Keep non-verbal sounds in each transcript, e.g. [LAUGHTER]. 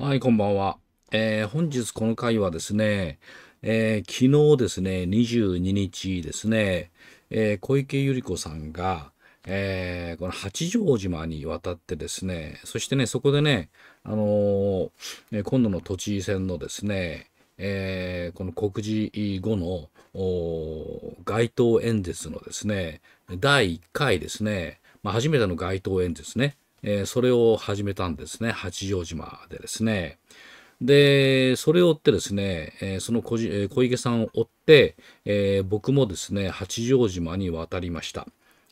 はい、こんばんは。えー、本日この回はですね、えー、昨日ですね、22日ですね、えー、小池百合子さんが、えこの八丈島に渡ってですね、そしてね、そこでね、あの今度の都知事選のですね、えこの告示後の街頭演説のですね、第1回ですね、まあ、初めての街頭演説ね、えー、それを始めたんですね。八丈島でですね。で、それを追ってですね、えー、その小,、え小池さんを追って、えー、僕もですね、八丈島に渡りました。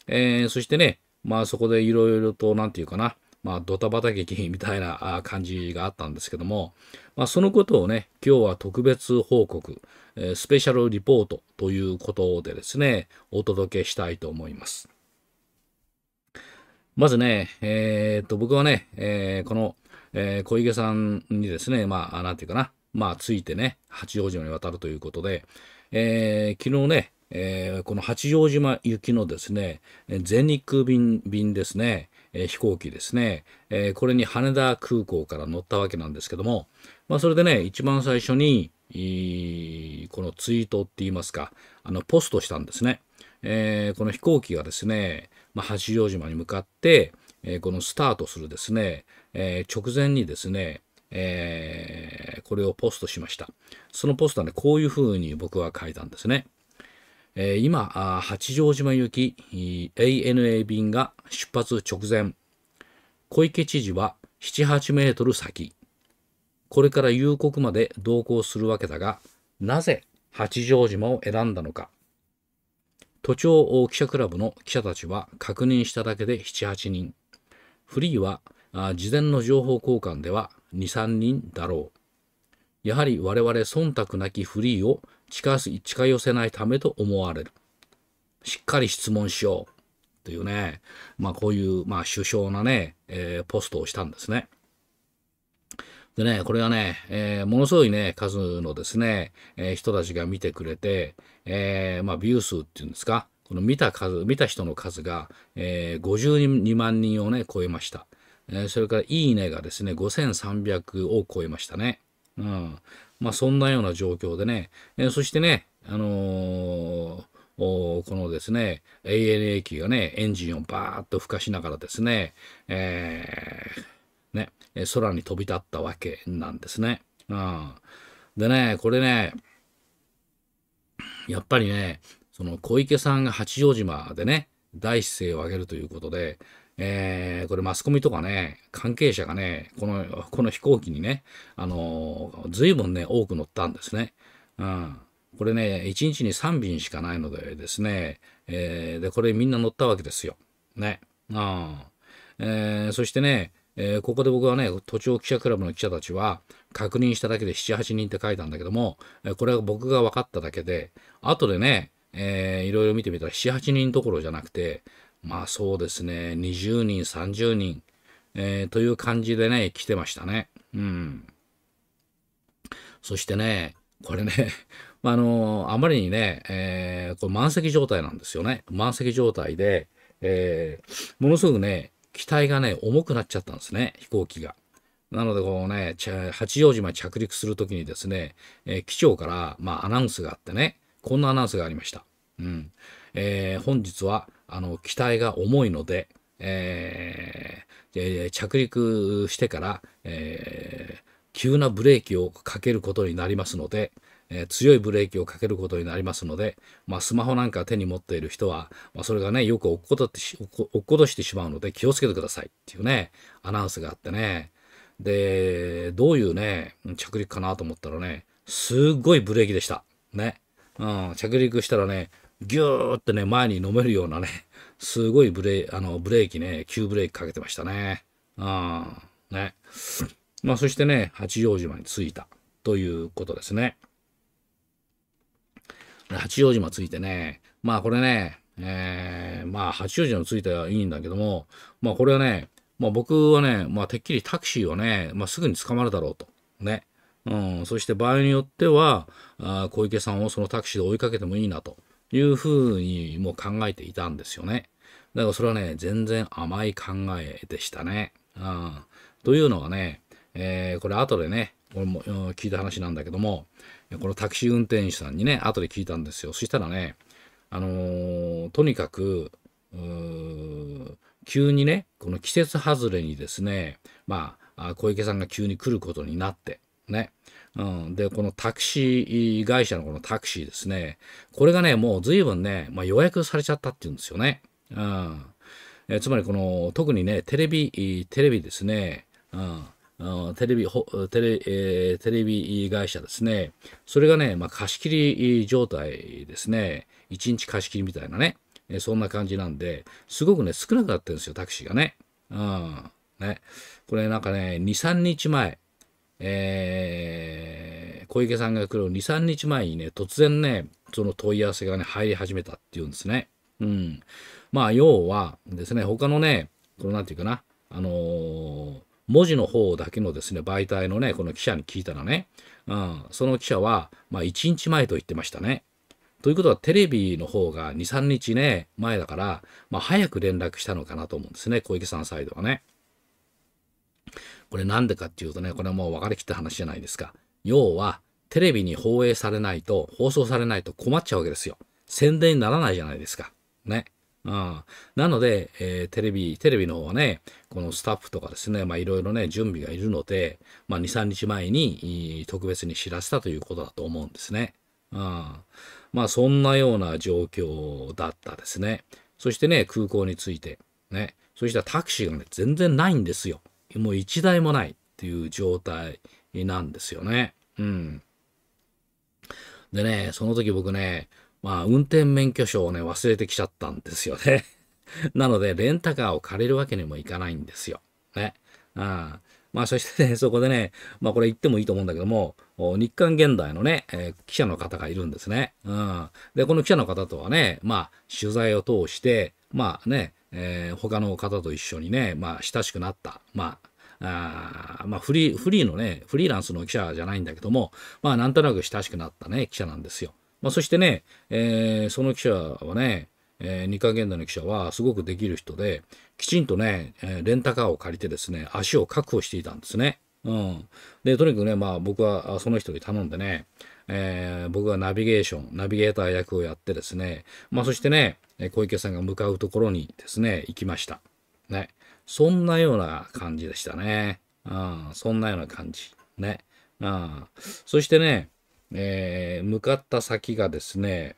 えー、そしてね、まあそこでいろいろと、なんていうかな、まあドタバタ劇みたいな感じがあったんですけども、まあそのことをね、今日は特別報告、えスペシャルリポートということでですね、お届けしたいと思います。まずね、えー、っと、僕はね、えー、この、えー、小池さんにですね、まあ、なんていうかな、まあ、ついてね、八丈島に渡るということで、えー、昨日ね、えー、この八丈島行きのですね、全日空便便ですね、えー、飛行機ですね、えー、これに羽田空港から乗ったわけなんですけども、まあ、それでね、一番最初に、このツイートって言いますか、あの、ポストしたんですね。えー、この飛行機がですね、まあ、八丈島に向かって、えー、このスタートするですね、えー、直前にですね、えー、これをポストしました。そのポストはね、こういうふうに僕は書いたんですね。えー、今あ、八丈島行き ANA 便が出発直前。小池知事は7、8メートル先。これから夕刻まで同行するわけだが、なぜ八丈島を選んだのか。都庁記者クラブの記者たちは確認しただけで78人フリーは事前の情報交換では23人だろうやはり我々忖度なきフリーを近近寄せないためと思われるしっかり質問しようというね、まあこういう、まあ首相なね、えー、ポストをしたんですね。でね、これがね、えー、ものすごいね、数のですね、えー、人たちが見てくれて、えー、まあ、ビュー数っていうんですか、この見た数、見た人の数が、えー、52万人をね、超えました。えー、それから、いいねがですね、5300を超えましたね。うん。まあ、そんなような状況でね、えー、そしてね、あのこのですね、ANA 機がね、エンジンをバーッと吹かしながらですね、えーえ空に飛び立ったわけなんですね。うん、でね、これね、やっぱりね、その小池さんが八丈島でね、第一声を上げるということで、えー、これマスコミとかね、関係者がね、この、この飛行機にね、あのー、随分ね、多く乗ったんですね。うん。これね、1日に3便しかないのでですね、えー、で、これみんな乗ったわけですよ。ね。うん。えー、そしてね、えー、ここで僕はね、都庁記者クラブの記者たちは、確認しただけで7、8人って書いたんだけども、えー、これは僕が分かっただけで、後でね、えー、いろいろ見てみたら7、8人どころじゃなくて、まあそうですね、20人、30人、えー、という感じでね、来てましたね。うん。そしてね、これね、[LAUGHS] あのー、あまりにね、えー、これ満席状態なんですよね。満席状態で、えー、ものすごくね、機体がね、重くなっちゃったんですね、飛行機が。なので、こうね、八丈島着陸する時にですね、えー、機長から、まあ、アナウンスがあってね、こんなアナウンスがありました。うん。えー、本日は、あの、機体が重いので、えー、着陸してから、えー、急なブレーキをかけることになりますので、えー、強いブレーキをかけることになりますので、まあ、スマホなんか手に持っている人は、まあ、それがね、よく落っことってし落っことしてしまうので気をつけてくださいっていうね、アナウンスがあってね。で、どういうね、着陸かなと思ったらね、すっごいブレーキでした。ね。うん、着陸したらね、ギューってね、前に飲めるようなね、すごいブレあのブレーキね、急ブレーキかけてましたね。うん。ね。まあ、そしてね、八丈島に着いたということですね。八王子もついてね、まあこれね、えー、まあ八王子もついてはいいんだけども、まあこれはね、まあ僕はね、まあてっきりタクシーをね、まあすぐに捕まるだろうと。ね。うん、そして場合によっては、あ小池さんをそのタクシーで追いかけてもいいなというふうにも考えていたんですよね。だからそれはね、全然甘い考えでしたね。うん、というのはね、えー、これ後でね、これも聞いた話なんだけども、このタクシー運転手さんにね、後で聞いたんですよ。そしたらね、あのー、とにかく、急にね、この季節外れにですね、まあ、小池さんが急に来ることになって、ね。うん、で、このタクシー会社のこのタクシーですね、これがね、もう随分ね、まあ、予約されちゃったっていうんですよね。うん、えつまりこの、特にね、テレビ、テレビですね、うん、テレビ、テレえー、テレビ会社ですね。それがね、まあ、貸し切り状態ですね。一日貸し切りみたいなね。そんな感じなんで、すごくね、少なくなってるんですよ、タクシーがね。うん。ね。これなんかね、2、3日前、えー、小池さんが来る2、3日前にね、突然ね、その問い合わせがね、入り始めたっていうんですね。うん。まあ、要はですね、他のね、このなんていうかな、あのー文字の方だけのですね、媒体のね、この記者に聞いたらね、うん、その記者は、まあ、1日前と言ってましたね。ということは、テレビの方が2、3日ね、前だから、まあ、早く連絡したのかなと思うんですね、小池さんサイドはね。これなんでかっていうとね、これはもう分かりきった話じゃないですか。要は、テレビに放映されないと、放送されないと困っちゃうわけですよ。宣伝にならないじゃないですか。ね。うん、なので、えー、テレビ、テレビの方はね、このスタッフとかですね、まあいろいろね、準備がいるので、まあ2、3日前に特別に知らせたということだと思うんですね。うん、まあそんなような状況だったですね。そしてね、空港に着いて、ね、そしたらタクシーがね、全然ないんですよ。もう1台もないっていう状態なんですよね。うん。でね、その時僕ね、まあ、運転免許証をね、忘れてきちゃったんですよね。[LAUGHS] なので、レンタカーを借りるわけにもいかないんですよ。ね。あまあ、そしてね、[LAUGHS] そこでね、まあ、これ言ってもいいと思うんだけども、日刊現代のね、えー、記者の方がいるんですね。うん。で、この記者の方とはね、まあ、取材を通して、まあね、えー、他の方と一緒にね、まあ、親しくなった、まあ、あまあフリー、フリーのね、フリーランスの記者じゃないんだけども、まあ、なんとなく親しくなったね、記者なんですよ。まあ、そしてね、えー、その記者はね、えー、日刊現代の記者はすごくできる人で、きちんとね、えー、レンタカーを借りてですね、足を確保していたんですね。うん。で、とにかくね、まあ僕はその人に頼んでね、えー、僕はナビゲーション、ナビゲーター役をやってですね、まあそしてね、小池さんが向かうところにですね、行きました。ね。そんなような感じでしたね。うん、そんなような感じ。ね。うん。そしてね、えー、向かった先がですね、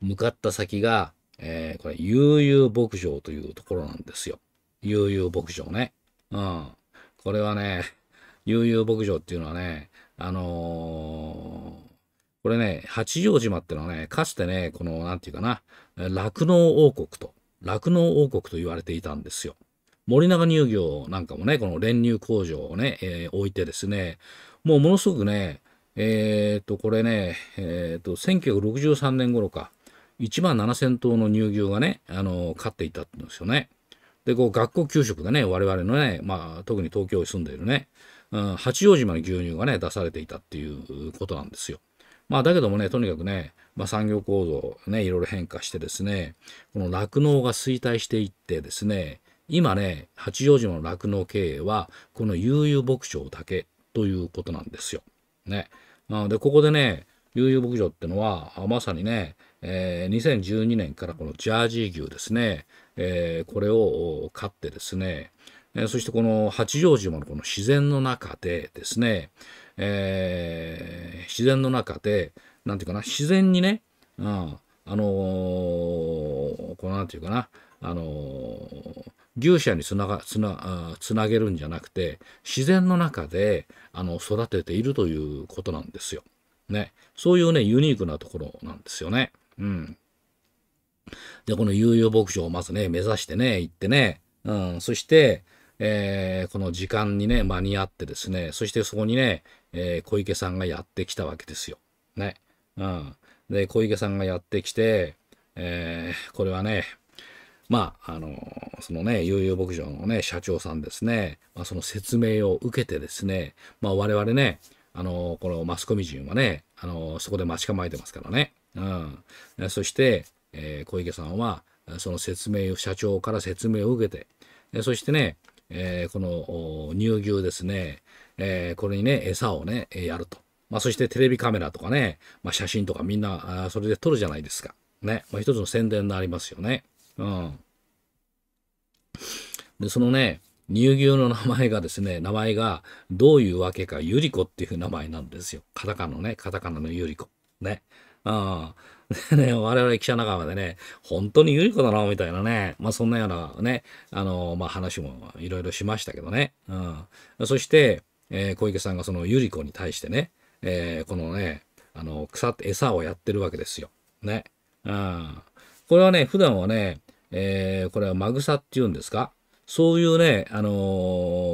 向かった先が、えー、これ、悠々牧場というところなんですよ。悠々牧場ね。うん。これはね、悠々牧場っていうのはね、あのー、これね、八丈島っていうのはね、かつてね、この、なんていうかな、酪農王国と、酪農王国と言われていたんですよ。森永乳業なんかもね、この練乳工場をね、えー、置いてですね、もうものすごくね、えっ、ー、と、これね、えっ、ー、と、1963年頃か、1万7000頭の乳牛がね、あの、飼っていたんですよね。で、こう、学校給食でね、我々のね、まあ、特に東京に住んでいるね、うん、八王子まで牛乳がね、出されていたっていうことなんですよ。まあ、だけどもね、とにかくね、まあ、産業構造ね、いろいろ変化してですね、この酪農が衰退していってですね、今ね、八王子の酪農経営は、この悠々牧場だけということなんですよ。ね。で、ここでね、悠々牧場ってのは、まさにね、えー、2012年からこのジャージー牛ですね、えー、これを飼ってですね、えー、そしてこの八丈島のこの自然の中でですね、え自然の中で、なんていうかな、自然にね、うん、あのこのなんていうかな、あのー牛舎につながつなつなげるんじゃなくて自然の中であの育てているということなんですよ。ね、そういうねユニークなところなんですよね。うん、でこの悠々牧場をまずね目指してね行ってね、うん、そして、えー、この時間にね間に合ってですねそしてそこにね、えー、小池さんがやってきたわけですよ。ねうん、で小池さんがやってきて、えー、これはねまあ、あの、そのね、悠々牧場のね、社長さんですね、まあ、その説明を受けてですね、まあ、我々ね、あの、このマスコミ人はね、あの、そこで待ち構えてますからね。うん。そして、えー、小池さんは、その説明を、社長から説明を受けて、そしてね、えー、この乳牛ですね、えー、これにね、餌をね、やると。まあ、そしてテレビカメラとかね、まあ、写真とかみんな、それで撮るじゃないですか。ね。まあ、一つの宣伝になりますよね。うん。で、そのね、乳牛の名前がですね、名前がどういうわけかユリコっていう名前なんですよ。カタカナのね、カタカナのユリコ。ね。うん。でね、我々記者仲間でね、本当にユリコだな、みたいなね。まあそんなようなね、あの、まあ話もいろいろしましたけどね。うん。そして、えー、小池さんがそのユリコに対してね、えー、このね、あの、腐って餌をやってるわけですよ。ね。うん。これはね、普段はね、えー、これはマグサっていうんですかそういうね、あのー、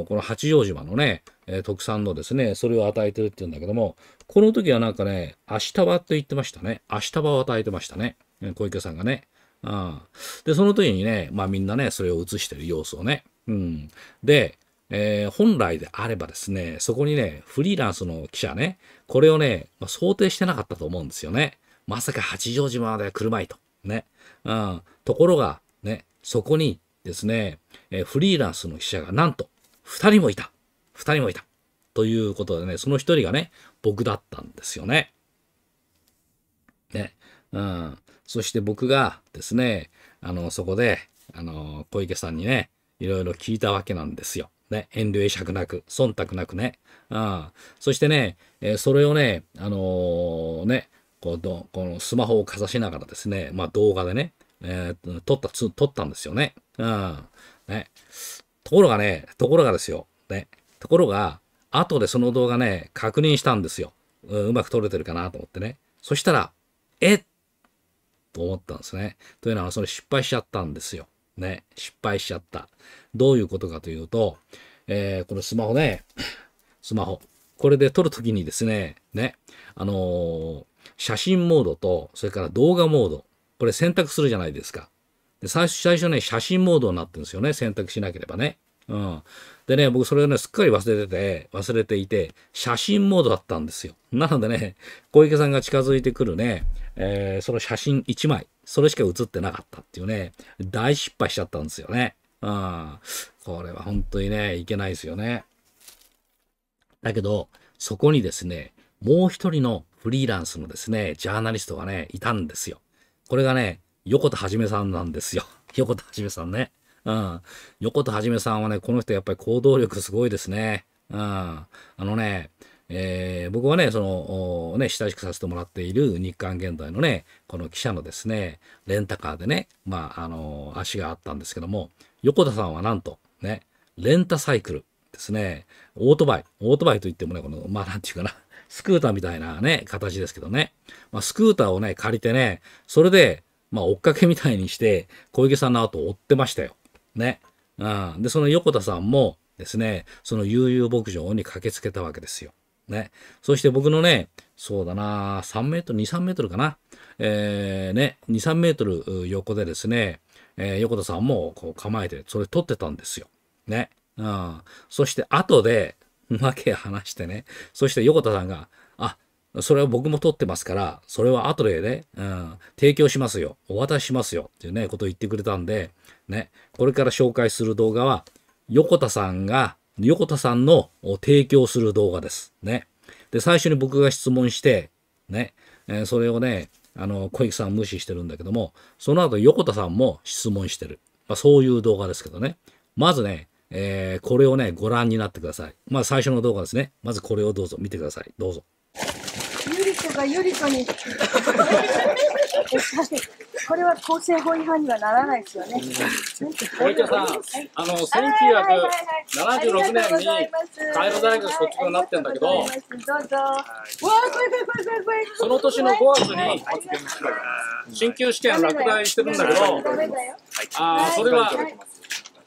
この八丈島のね、えー、特産のですね、それを与えてるって言うんだけども、この時はなんかね、日束って言ってましたね。足束を与えてましたね。小池さんがね。あで、その時にね、まあみんなね、それを映してる様子をね。うん。で、えー、本来であればですね、そこにね、フリーランスの記者ね、これをね、まあ、想定してなかったと思うんですよね。まさか八丈島まで来るまいと。ね。うん。ところが、ね、そこにですね、えフリーランスの記者がなんと2人もいた。2人もいた。ということでね、その1人がね、僕だったんですよね。ね。うん。そして僕がですね、あの、そこで、あの、小池さんにね、いろいろ聞いたわけなんですよ。ね、遠慮しゃくなく、忖度なくね。うん、そしてね、えそれをね、あのー、ね、このこのスマホをかざしながらですね、まあ、動画でね、えー、取った、取ったんですよね。うん。ね。ところがね、ところがですよ。ね。ところが、後でその動画ね、確認したんですよ。うん、うまく撮れてるかなと思ってね。そしたら、えっと思ったんですね。というのは、それ失敗しちゃったんですよ。ね。失敗しちゃった。どういうことかというと、えー、このスマホね、[COUGHS] スマホ。これで撮るときにですね、ね、あのー、写真モードと、それから動画モード。これ選択するじゃないですか。で最初、最初ね、写真モードになってるんですよね。選択しなければね。うん。でね、僕それをね、すっかり忘れてて、忘れていて、写真モードだったんですよ。なのでね、小池さんが近づいてくるね、えー、その写真1枚、それしか写ってなかったっていうね、大失敗しちゃったんですよね。うん。これは本当にね、いけないですよね。だけど、そこにですね、もう一人のフリーランスのですね、ジャーナリストがね、いたんですよ。これがね、横田はじめさんなんですよ。[LAUGHS] 横田はじめさんね。うん。横田はじめさんはね、この人やっぱり行動力すごいですね。うん。あのね、えー、僕はね、その、ね、親しくさせてもらっている日刊現代のね、この記者のですね、レンタカーでね、まあ、あの、足があったんですけども、横田さんはなんと、ね、レンタサイクルですね、オートバイ、オートバイといってもね、この、まあ、なんていうかな、スクーターみたいなね、形ですけどね。まあ、スクーターをね、借りてね、それで、まあ、追っかけみたいにして、小池さんの後を追ってましたよ。ね。うん。で、その横田さんもですね、その悠々牧場に駆けつけたわけですよ。ね。そして僕のね、そうだな、3メートル、2、3メートルかな。えー、ね、2、3メートル横でですね、えー、横田さんもこう構えて、それ撮ってたんですよ。ね。うん。そして後で、[LAUGHS] け話してね、そして横田さんが、あ、それは僕も撮ってますから、それは後でね、うん、提供しますよ、お渡ししますよっていうね、ことを言ってくれたんで、ね、これから紹介する動画は、横田さんが、横田さんの提供する動画です。ね。で、最初に僕が質問して、ね、えー、それをね、あの、小池さん無視してるんだけども、その後横田さんも質問してる。まあ、そういう動画ですけどね。まずね、えー、これをね、ご覧になってください。まあ、最初の動画ですね。まずこれをどうぞ見てください。どうぞ。ゆりこがゆりこに。[LAUGHS] これは構成法違反にはならないですよね。森田さん、はい、あの1976年にカイロ大学卒業になってんだけど、はい、その年の5月に進級試験落第してるんだけど、あそれは。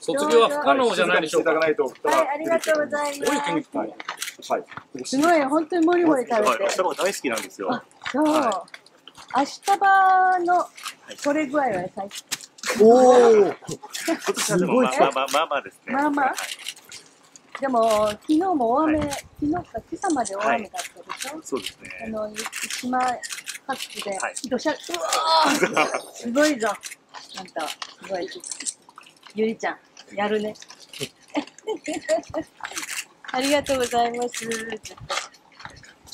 卒業は不可能じゃないでしょうか。はい、ありがとうございます。はい、すごい、本当にモリモリ食べて。明日葉大好きなんですよ。そう。明日葉のこれ具合は最高。おお。まあまあまあまあですね。まあまあ。でも昨日も大雨、昨日か今朝まで大雨だったでしょ。そうですね。あの島各地で土砂、うわ [LAUGHS] すごいぞ。あんたすごい。ゆりちゃん。やるね。[LAUGHS] ありがとうございます。ちょ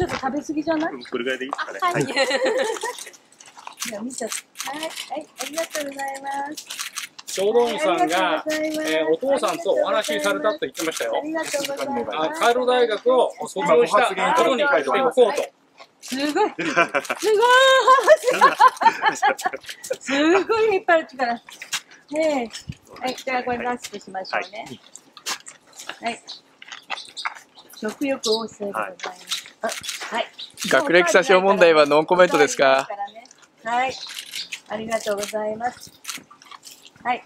っと食べ過ぎじゃない？これぐらいでいいですかね。はい。[LAUGHS] じゃ見ちゃっはい、はい、ありがとうございます。小論さんが、えー、お父さんとお話しされたと言ってましたよ。ありがとうございます。カイロ大学を卒業した後にこうと。[LAUGHS] すごい、すごい、すごい引っ張る力。ねえ。はい、じゃあこれラストしましょうね。はい。食欲旺盛でございます。はい。学歴詐称問題はノンコメントですか。はい。ありがとうございます。はい。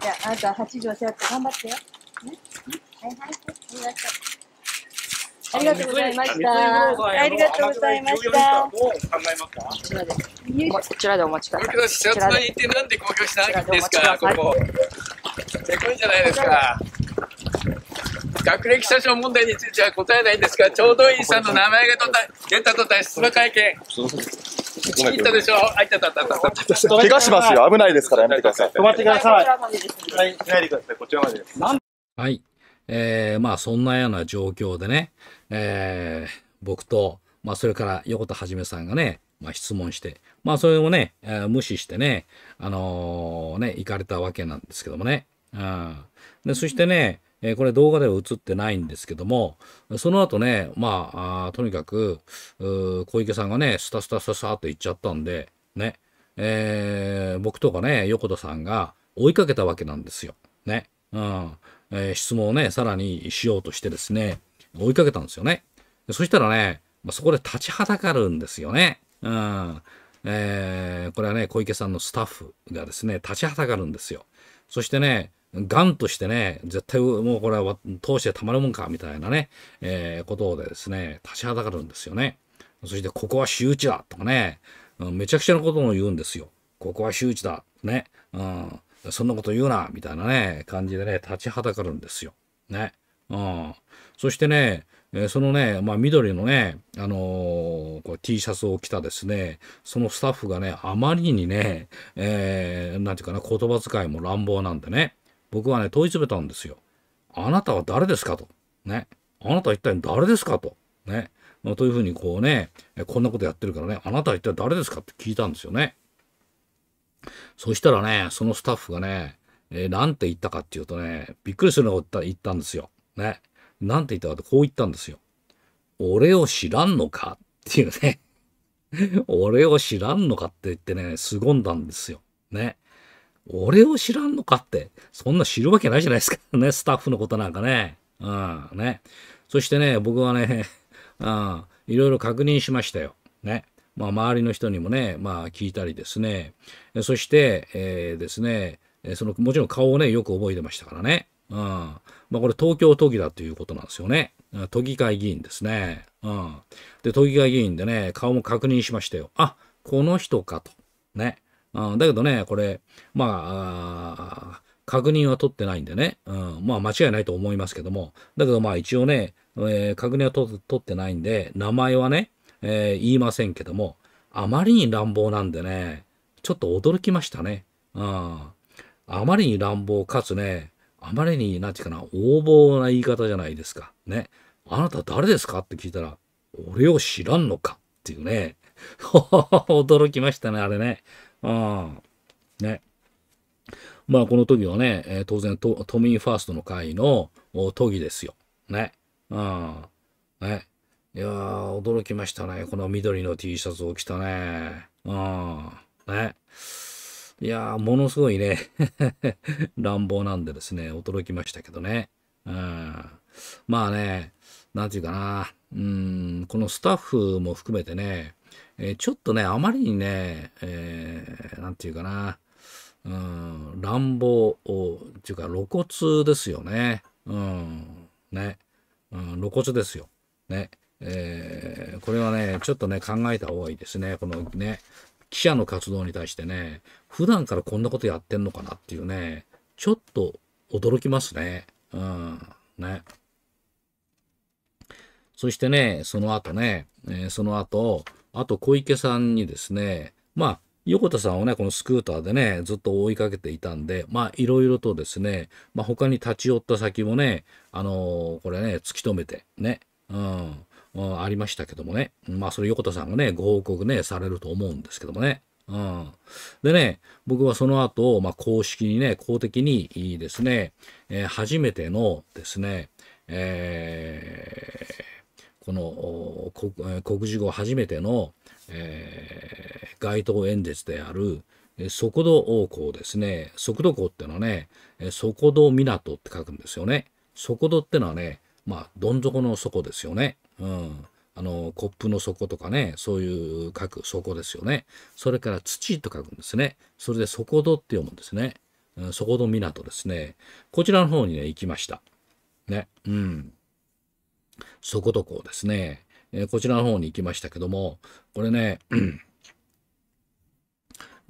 じゃあ、あなたは8時お世話って頑張ってよ。ね。はいはい。ありがとう。ありがとうございました。ありがとうございました。こちらでお待ちください。こちらで公表しないんですか、ここ。でかいじゃないですか。学歴詐称問題については答えないんですが、ちょうどいいさんの名前が出たとた、質問会見。打ちったでしょ。あいたたたたた。怪我しますよ。危ないですからやめてください。止まってください。はい、しなください。こちらまでです。はい。えー、まあそんなような状況でね、えー、僕と、まあ、それから横田はじめさんがね、まあ、質問して、まあ、それをね、えー、無視してね、あのー、ね、行かれたわけなんですけどもね。うん。で、そしてね、えー、これ動画では映ってないんですけども、その後ね、まあ、あとにかく、小池さんがね、スタスタスタスタっと行っちゃったんで、ね、えー、僕とかね、横田さんが追いかけたわけなんですよ。ね。うん。えー、質問をね、さらにしようとしてですね、追いかけたんですよね。そしたらね、まあ、そこで立ちはだかるんですよね。うん。えー、これはね、小池さんのスタッフがですね、立ちはだかるんですよ。そしてね、ガンとしてね、絶対もうこれは通してたまるもんか、みたいなね、えー、ことでですね、立ちはだかるんですよね。そして、ここは周知だとかね、うん、めちゃくちゃなことを言うんですよ。ここは周知だ。ね。うん。そんなこと言うな、みたいなね、感じでね、立ちはだかるんですよ。ね。うん。そしてね、えそのね、まあ、緑のね、あのー、こう T シャツを着たですね、そのスタッフがね、あまりにね、えー、なんていうかな、言葉遣いも乱暴なんでね、僕はね、問い詰めたんですよ。あなたは誰ですかと。ね。あなたは一体誰ですかと。ね。まというふうにこうね、こんなことやってるからね、あなたは一体誰ですかって聞いたんですよね。そしたらね、そのスタッフがね、えー、なんて言ったかっていうとね、びっくりするのを言った言ったんですよ。ね。なんて言ったかとこう言ったんですよ。俺を知らんのかっていうね。俺を知らんのかって言ってね、凄んだんですよ。ね。俺を知らんのかって、そんな知るわけないじゃないですか。[LAUGHS] ね、スタッフのことなんかね。うん、ね。そしてね、僕はね、[LAUGHS] うん、いろいろ確認しましたよ。ね。まあ、周りの人にもね、まあ、聞いたりですね。そして、えー、ですね、その、もちろん顔をね、よく覚えてましたからね。うん。まあ、これ東京都議だということなんですよね。都議会議員ですね。うん。で、都議会議員でね、顔も確認しましたよ。あ、この人かと。ね。うん、だけどね、これ、まあ、あ確認は取ってないんでね、うん、まあ間違いないと思いますけども、だけどまあ一応ね、えー、確認は取ってないんで、名前はね、えー、言いませんけども、あまりに乱暴なんでね、ちょっと驚きましたね。うん、あまりに乱暴かつね、あまりに、なんていうかな、横暴な言い方じゃないですか。ね。あなた誰ですかって聞いたら、俺を知らんのかっていうね。[LAUGHS] 驚きましたね、あれね。うん。ね。まあ、この時はね、えー、当然都、都民ファーストの会の都議ですよ。ね。うん。ね。いやー、驚きましたね。この緑の T シャツを着たね。うん。ね。いやー、ものすごいね [LAUGHS] 乱暴なんでですね、驚きましたけどね。うん、まあね、なんていうかな、うん、このスタッフも含めてね、えー、ちょっとね、あまりにね、えー、なんていうかな、うん、乱暴を、っていうか露骨ですよね。うん、ね、うん、露骨ですよ。ね。えー、これはね、ちょっとね、考えた方がいいですね。このね、記者の活動に対してね、普段からこんなことやってんのかなっていうね、ちょっと驚きますね。うん、ね。そしてね、その後ね、えー、その後、あと小池さんにですね、まあ、横田さんをね、このスクーターでね、ずっと追いかけていたんで、まあ、いろいろとですね、まあ、他に立ち寄った先もね、あのー、これね、突き止めて、ね、うん、うん、ありましたけどもね。まあ、それ横田さんがね、ご報告ね、されると思うんですけどもね。うん。でね、僕はその後、まあ、公式にね、公的にですね、えー、初めてのですね、えー、この告示後初めての、えー、街頭演説である、速度王港ですね。速度港ってのはね、速度港って書くんですよね。速度ってのはね、まあ、どん底の底ですよね。うん、あのコップの底とかねそういう書く底ですよねそれから土と書くんですねそれで底戸って読むんですね、うん、底戸港ですねこちらの方にね行きましたねうん底戸港ですね、えー、こちらの方に行きましたけどもこれね、[CLEARS THROAT]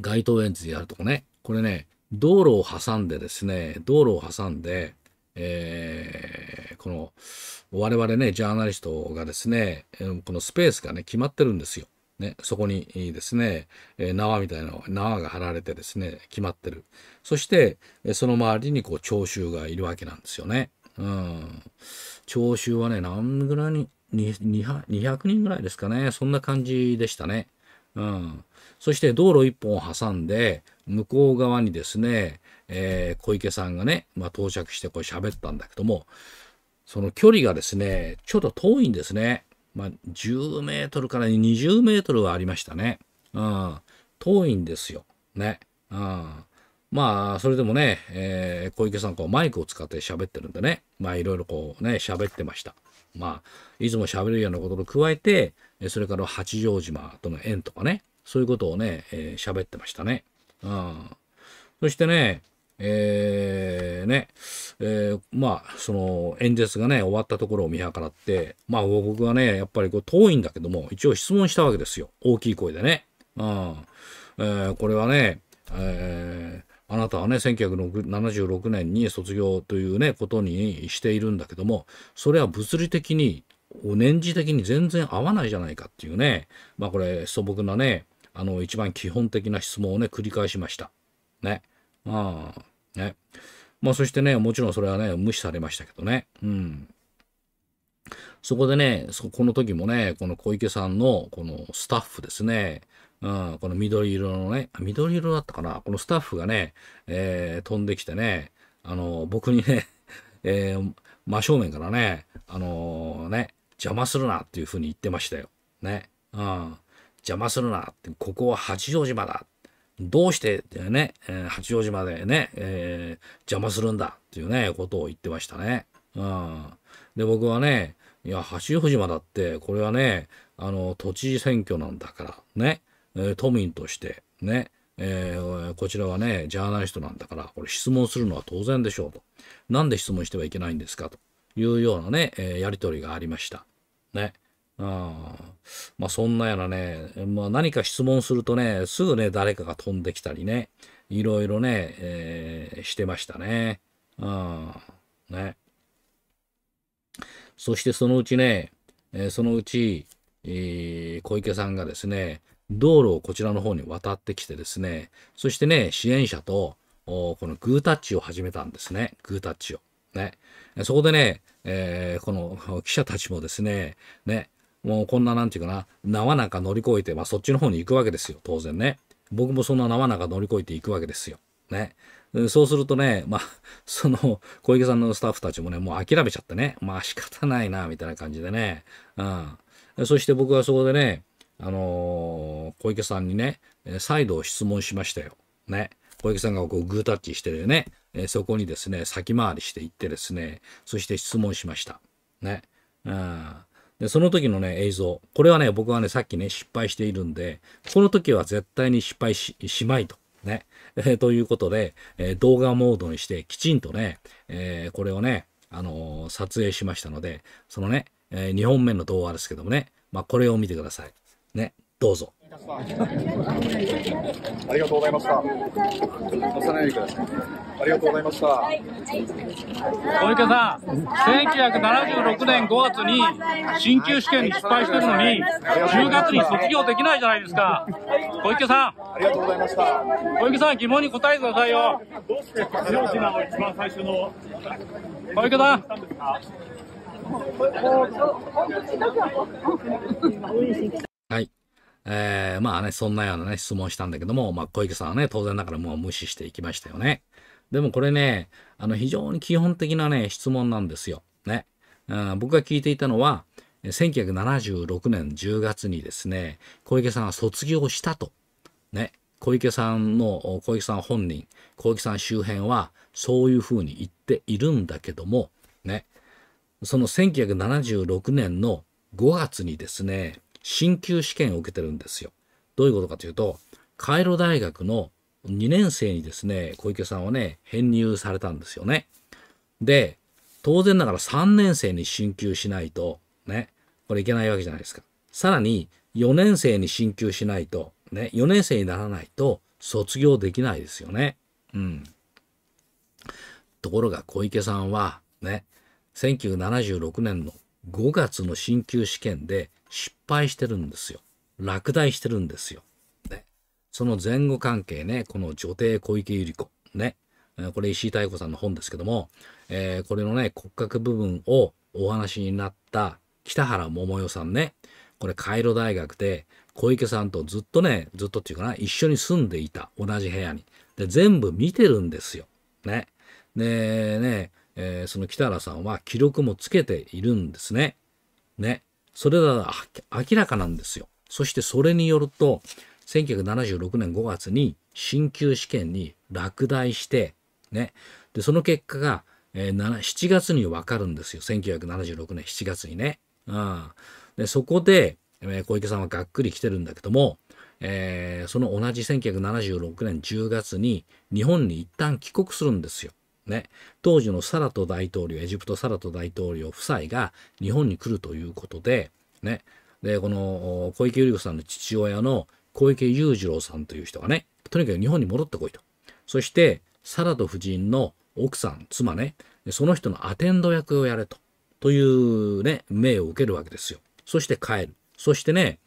街頭演説やるとこねこれね道路を挟んでですね道路を挟んでえー、この我々ねジャーナリストがですねこのスペースがね決まってるんですよ。ね、そこにですね、縄みたいな縄が張られてですね決まってるそしてその周りにこう聴衆がいるわけなんですよね。うん、聴衆はね何ぐらいに200人ぐらいですかねそんな感じでしたね。うん、そして道路1本を挟んで向こう側にですね、えー、小池さんがね、まあ、到着してこう喋ったんだけども、その距離がですね、ちょっと遠いんですね。まあ、10メートルから20メートルはありましたね。うん。遠いんですよ。ね。うん。まあ、それでもね、えー、小池さん、こう、マイクを使って喋ってるんでね、まあ、いろいろこうね、喋ってました。まあ、いつも喋るようなことと加えて、それから八丈島との縁とかね、そういうことをね、えー、ってましたね。うん。そしてね、えー、ね、えー、まあ、その、演説がね、終わったところを見計らって、まあ、僕はね、やっぱりこう遠いんだけども、一応質問したわけですよ。大きい声でね。うん。えー、これはね、えあなたはね、1976年に卒業というね、ことにしているんだけども、それは物理的に、年次的に全然合わないじゃないかっていうね、まあこれ素朴なね、あの一番基本的な質問をね、繰り返しました。ね。まあ、ね。まあそしてね、もちろんそれはね、無視されましたけどね。うん。そこでね、そこの時もね、この小池さんのこのスタッフですね、うん、この緑色のね、緑色だったかな、このスタッフがね、えー、飛んできてね、あの、僕にね、[LAUGHS] えー、真正面からね、あのー、ね、邪魔するなっていうふうに言ってましたよ。ね。うん。邪魔するなって、ここは八丈島だ。どうしてね、え八王子までね、えー、邪魔するんだっていうね、ことを言ってましたね。うん。で、僕はね、いや、八王子まだって、これはね、あの、都知事選挙なんだから、ね、えー、都民として、ね、えー、こちらはね、ジャーナリストなんだから、これ質問するのは当然でしょうと。なんで質問してはいけないんですかというようなね、えー、やりとりがありました。ね。うん。まあそんなやらね、まあ何か質問するとね、すぐね、誰かが飛んできたりね、いろいろね、えー、してましたね。うん。ね。そしてそのうちね、えー、そのうち、えー、小池さんがですね、道路をこちらの方に渡ってきてですね、そしてね、支援者と、このグータッチを始めたんですね。グータッチを。ね。そこでね、えー、この記者たちもですね、ね、もうこんななんていうかな、縄なんか乗り越えて、まあそっちの方に行くわけですよ、当然ね。僕もそん縄なんか乗り越えていくわけですよ。ね。そうするとね、まあ、[LAUGHS] その、小池さんのスタッフたちもね、もう諦めちゃってね、まあ仕方ないな、みたいな感じでね。うん。そして僕はそこでね、あのー、小池さんにね、再度質問しましたよ。ね。小池さんがこうグータッチしてね、えそこにですね、先回りしていってですね、そして質問しました。ね。うん。で、その時のね、映像。これはね、僕はね、さっきね、失敗しているんで、この時は絶対に失敗し、しまいと。ね。えー、ということで、えー、動画モードにして、きちんとね、えー、これをね、あの撮影しましたので、そのね、え2本目の動画ですけどもね、まあ、これを見てください。ね。どうぞ。ありがとうございました。押さないでください。ありがとうございました。小池さん、1976年5月に進級試験に失敗してるのに、10月に卒業できないじゃないですか。小池さん。ありがとうございました。小池さん、疑問に答えてくださいよ。どうして八王な一番最初の。小池さん。はい。えー、まあね、そんなようなね、質問したんだけども、まあ、小池さんはね、当然ながらもう無視していきましたよね。でもこれね、あの、非常に基本的なね、質問なんですよ。ね。僕が聞いていたのは、1976年10月にですね、小池さんは卒業したと。ね。小池さんの、小池さん本人、小池さん周辺は、そういうふうに言っているんだけども、ね。その1976年の5月にですね、進級試験を受けてるんですよ。どういうことかというと、カイロ大学の2年生にですね、小池さんはね、編入されたんですよね。で、当然ながら3年生に進級しないと、ね、これいけないわけじゃないですか。さらに4年生に進級しないと、ね、4年生にならないと卒業できないですよね。うん。ところが小池さんは、ね、1976年の5月の進級試験で失敗してるんですよ。落第してるんですよ。ね。その前後関係ね、この女帝小池百合子。ね。これ石井妙子さんの本ですけども、えー、これのね、骨格部分をお話になった北原桃代さんね。これカイロ大学で小池さんとずっとね、ずっとっていうかな、一緒に住んでいた。同じ部屋に。で、全部見てるんですよ。ね。で、ね、えー、その北原さんは記録もつけているんですね。ね。それらが明らかなんですよ。そしてそれによると、1976年5月に進級試験に落第して、ね、でその結果が、えー、7月に分かるんですよ1976年7月にね。うん、でそこで、えー、小池さんはがっくり来てるんだけども、えー、その同じ1976年10月に日本に一旦帰国するんですよ。ね、当時のサラト大統領、エジプトサラト大統領夫妻が日本に来るということで、ね、で、この小池百合子さんの父親の小池裕次郎さんという人がね、とにかく日本に戻ってこいと。そして、サラト夫人の奥さん、妻ね、その人のアテンド役をやれと。というね、命を受けるわけですよ。そして帰る。そしてね、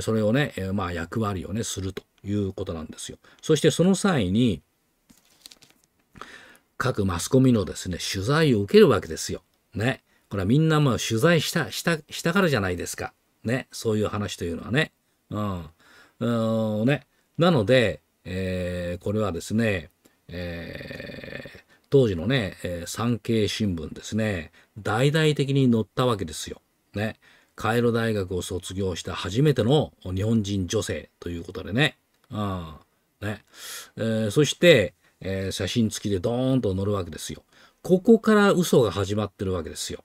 それをね、まあ役割をね、するということなんですよ。そしてその際に、各マスコミのですね、取材を受けるわけですよ。ね。これはみんなも取材した、した、したからじゃないですか。ね。そういう話というのはね。うん。うん、ね。なので、えー、これはですね、えー、当時のね、えー、産経新聞ですね、大々的に載ったわけですよ。ね。カイロ大学を卒業した初めての日本人女性ということでね。うん。ね。えー、そして、えー、写真付きでドーンと乗るわけですよ。ここから嘘が始まってるわけですよ。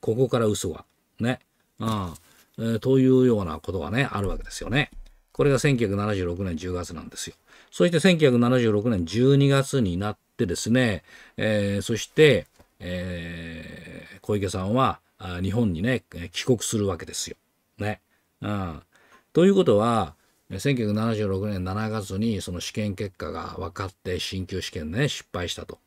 ここから嘘が。ね。えー、というようなことがね、あるわけですよね。これが1976年10月なんですよ。そして1976年12月になってですね、えー、そして、えー、小池さんは日本にね、帰国するわけですよ。ね。うん、ということは、1976年7月にその試験結果が分かって進級試験ね失敗したと。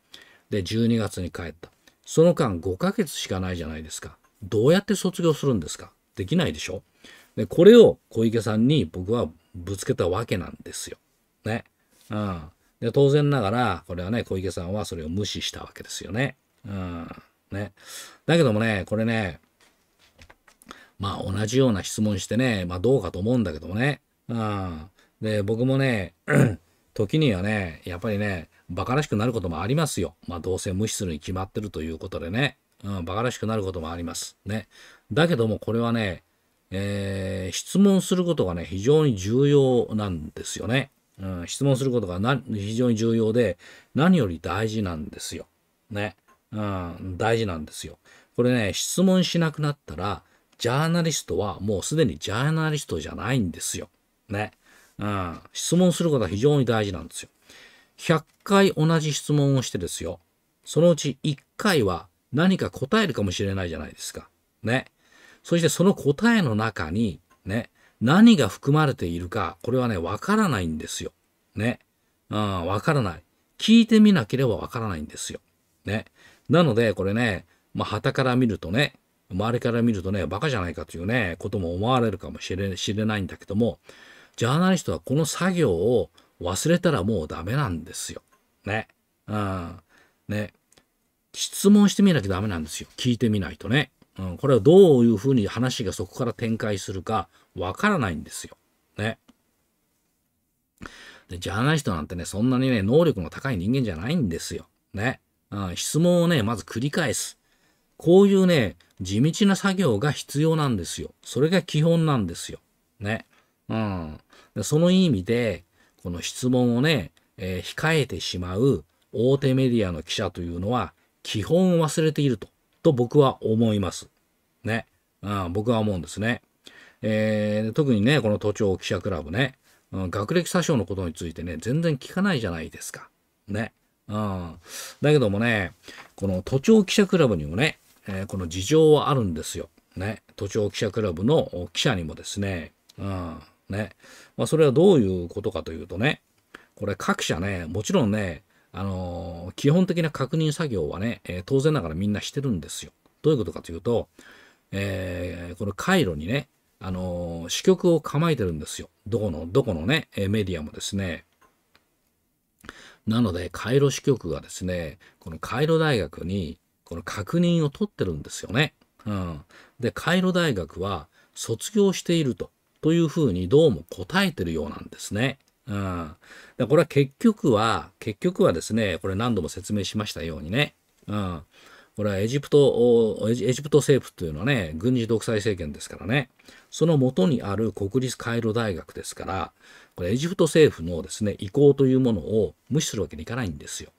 で12月に帰った。その間5ヶ月しかないじゃないですか。どうやって卒業するんですかできないでしょでこれを小池さんに僕はぶつけたわけなんですよ。ね。うん。で当然ながらこれはね小池さんはそれを無視したわけですよね。うん。ね。だけどもねこれねまあ同じような質問してね、まあどうかと思うんだけどもね、うん。で、僕もね、[CLEARS THROAT] 時にはね、やっぱりね、馬鹿らしくなることもありますよ。まあ、どうせ無視するに決まってるということでね、うん、馬鹿らしくなることもあります。ね。だけども、これはね、えー、質問することがね、非常に重要なんですよね。うん、質問することがな非常に重要で、何より大事なんですよ。ね。うん、大事なんですよ。これね、質問しなくなったら、ジャーナリストはもうすでにジャーナリストじゃないんですよ。ね。うん。質問することは非常に大事なんですよ。100回同じ質問をしてですよ。そのうち1回は何か答えるかもしれないじゃないですか。ね。そしてその答えの中に、ね、何が含まれているか、これはね、わからないんですよ。ね。うん、わからない。聞いてみなければわからないんですよ。ね。なので、これね、まあ、旗から見るとね、周りから見るとね、バカじゃないかというね、ことも思われるかもしれないんだけども、ジャーナリストはこの作業を忘れたらもうダメなんですよ。ね。うん。ね。質問してみなきゃダメなんですよ。聞いてみないとね。うん。これはどういうふうに話がそこから展開するかわからないんですよ。ね。で、ジャーナリストなんてね、そんなにね、能力の高い人間じゃないんですよ。ね。うん。質問をね、まず繰り返す。こういうね、地道な作業が必要なんですよ。それが基本なんですよ。ね。うん。その意味で、この質問をね、えー、控えてしまう大手メディアの記者というのは、基本忘れていると、と僕は思います。ね。うん、僕は思うんですね。えー、特にね、この都庁記者クラブね、うん、学歴詐称のことについてね、全然聞かないじゃないですか。ね。うん。だけどもね、この都庁記者クラブにもね、えー、この事情はあるんですよ。ね。都庁記者クラブの記者にもですね、うん、ね。まあ、それはどういうことかというとね、これ各社ね、もちろんね、あのー、基本的な確認作業はね、えー、当然ながらみんなしてるんですよ。どういうことかというと、えー、この回路にね、あの支局を構えてるんですよ。どこの、どこのね、メディアもですね。なので、カイロ支局がですね、このカイロ大学に、この確認を取ってるんですよね。うん。で、カイロ大学は卒業しているとというふうにどうも答えてるようなんですね。うん、だこれは結局は、結局はですね、これ何度も説明しましたようにね、うん、これはエジプト、エジプト政府というのはね、軍事独裁政権ですからね、その元にある国立カイロ大学ですから、これエジプト政府のですね、意向というものを無視するわけにいかないんですよ。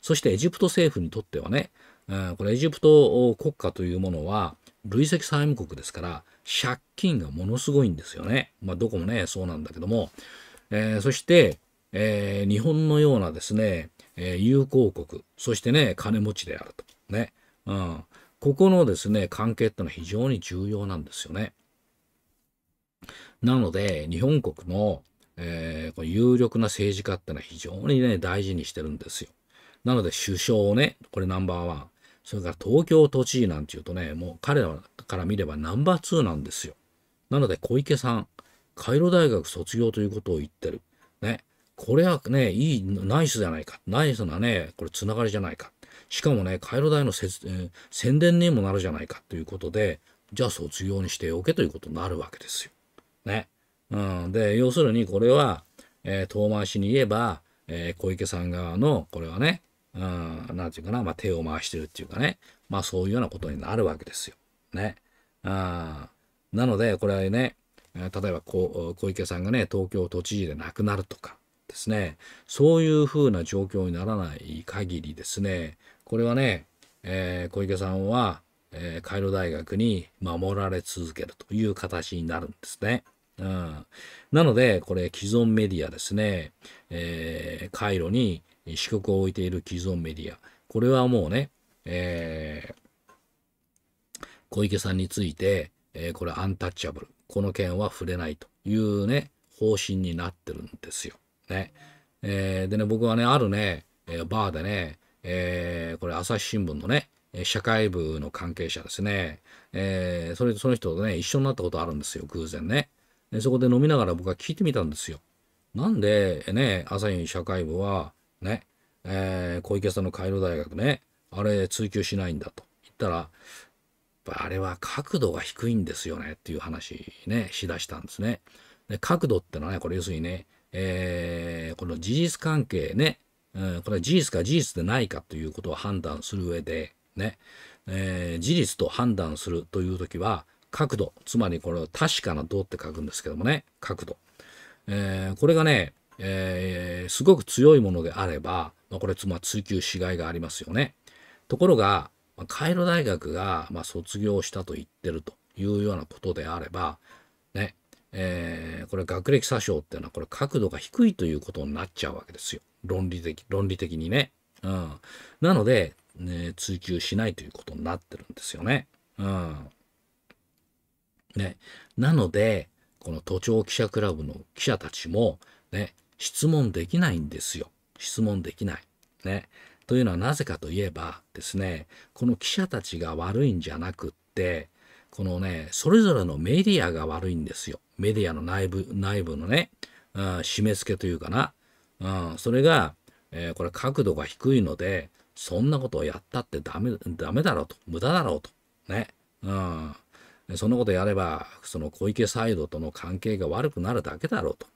そしてエジプト政府にとってはね、うん、これエジプト国家というものは累積債務国ですから、借金がものすごいんですよね。まあ、どこもね、そうなんだけども。えー、そして、えー、日本のようなですね、えー、友好国、そしてね、金持ちであると。ね。うん。ここのですね、関係ってのは非常に重要なんですよね。なので、日本国の、えー、有力な政治家ってのは非常にね、大事にしてるんですよ。なので、首相をね、これナンバーワン。それから東京都知事なんていうとね、もう彼らから見ればナンバー2なんですよ。なので小池さん、カイロ大学卒業ということを言ってる。ね。これはね、いい、ナイスじゃないか。ナイスなね、これつながりじゃないか。しかもね、カイロ大のせ、えー、宣伝にもなるじゃないかということで、じゃあ卒業にしておけということになるわけですよ。ね。うん、で、要するにこれは、えー、遠回しに言えば、えー、小池さん側の、これはね、うん、なんていうかな、まあ、手を回してるっていうかね、まあそういうようなことになるわけですよ。ね。あなので、これはね、例えばこ小池さんがね、東京都知事で亡くなるとかですね、そういうふうな状況にならない限りですね、これはね、えー、小池さんは、えー、カイロ大学に守られ続けるという形になるんですね。うん、なので、これ既存メディアですね、えー、カイロに四国を置いている既存メディア。これはもうね、えー、小池さんについて、えー、これアンタッチャブル。この件は触れないというね、方針になってるんですよ。ね。えー、でね、僕はね、あるね、えバーでね、えー、これ朝日新聞のね、社会部の関係者ですね。えー、それその人とね、一緒になったことあるんですよ、偶然ね。そこで飲みながら僕は聞いてみたんですよ。なんでね、朝日社会部は、ね、えー、小池さんの回路大学ね、あれ追求しないんだと言ったら、あれは角度が低いんですよねっていう話ね、しだしたんですね。で角度ってのはね、これ要するにね、えー、この事実関係ね、うん、これは事実か事実でないかということを判断する上で、ね、えー、事実と判断するという時は、角度、つまりこれを確かな度って書くんですけどもね、角度。えー、これがね、えー、すごく強いものであれば、まあ、これつまり追求しがいがありますよね。ところが、まあ、カイロ大学が、まあ、卒業したと言ってるというようなことであれば、ね、えー、これ学歴詐称っていうのはこれ角度が低いということになっちゃうわけですよ。論理的、論理的にね。うん。なので、ね、追求しないということになってるんですよね。うん。ね。なので、この都庁記者クラブの記者たちも、ね、質問できないんですよ。質問できない。ね。というのはなぜかといえばですね、この記者たちが悪いんじゃなくって、このね、それぞれのメディアが悪いんですよ。メディアの内部、内部のね、うん、締め付けというかな。うん、それが、えー、これ角度が低いので、そんなことをやったってダメ、ダメだろうと。無駄だろうと。ね。うん。そんなことやれば、その小池サイドとの関係が悪くなるだけだろうと。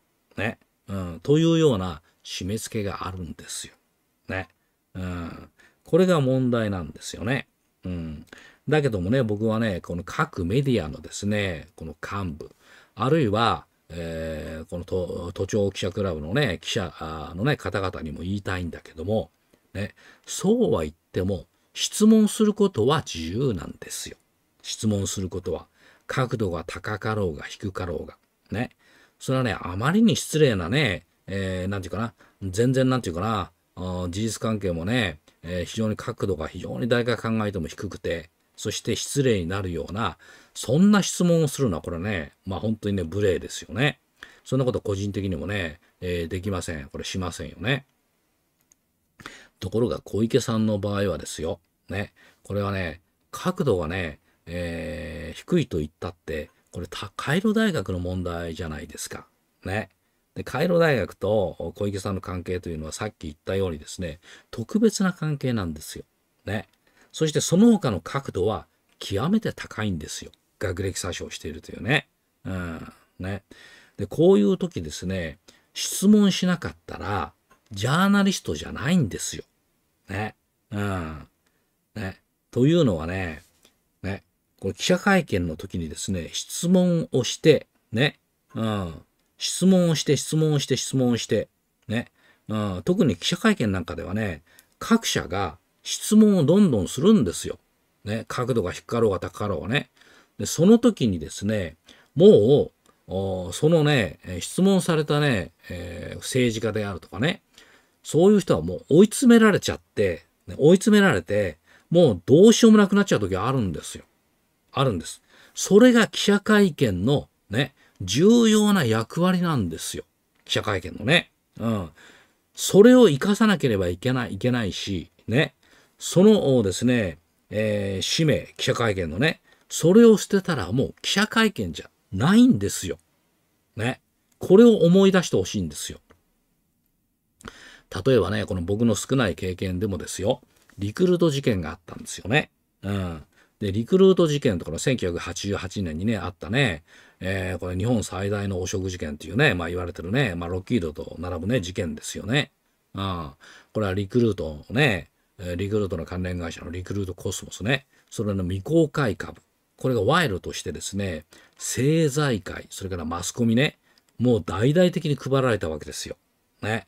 ね。うん、というような締め付けがあるんですよ。ね。うん、これが問題なんですよね。うん、だけどもね、僕はね、この各メディアのですね、この幹部、あるいは、えー、この都庁記者クラブのね、記者のね、方々にも言いたいんだけども、ね、そうは言っても、質問することは自由なんですよ。質問することは。角度が高かろうが低かろうが。ね。それはね、あまりに失礼なね、えー、なんていうかな、全然なんていうかな、事実関係もね、えー、非常に角度が非常に誰か考えても低くて、そして失礼になるような、そんな質問をするのはこれね、まあ本当にね、無礼ですよね。そんなこと個人的にもね、えー、できません。これしませんよね。ところが小池さんの場合はですよ。ね。これはね、角度がね、えー、低いと言ったって、これ、カイロ大学の問題じゃないですか。ね。で、カイロ大学と小池さんの関係というのはさっき言ったようにですね、特別な関係なんですよ。ね。そしてその他の角度は極めて高いんですよ。学歴詐称しているというね。うん。ね。で、こういう時ですね、質問しなかったら、ジャーナリストじゃないんですよ。ね。うん。ね。というのはね、この記者会見の時にですね、質問をして、ね、うん、質問をして、質問をして、質問をして、ね、うん、特に記者会見なんかではね、各社が質問をどんどんするんですよ。ね、角度が低かろうが高かろうがね。で、その時にですね、もう、そのね、質問されたね、えー、政治家であるとかね、そういう人はもう追い詰められちゃって、追い詰められて、もうどうしようもなくなっちゃう時あるんですよ。あるんです。それが記者会見のね、重要な役割なんですよ。記者会見のね。うん。それを活かさなければいけない、いけないし、ね。そのですね、えー、使命、記者会見のね、それを捨てたらもう記者会見じゃないんですよ。ね。これを思い出してほしいんですよ。例えばね、この僕の少ない経験でもですよ、リクルート事件があったんですよね。うん。で、リクルート事件とかの1988年にね、あったね、えー、これ日本最大の汚職事件っていうね、まあ言われてるね、まあロッキードと並ぶね、事件ですよね。うん。これはリクルートね、リクルートの関連会社のリクルートコスモスね、それの未公開株。これが賄賂としてですね、政財界、それからマスコミね、もう大々的に配られたわけですよ。ね。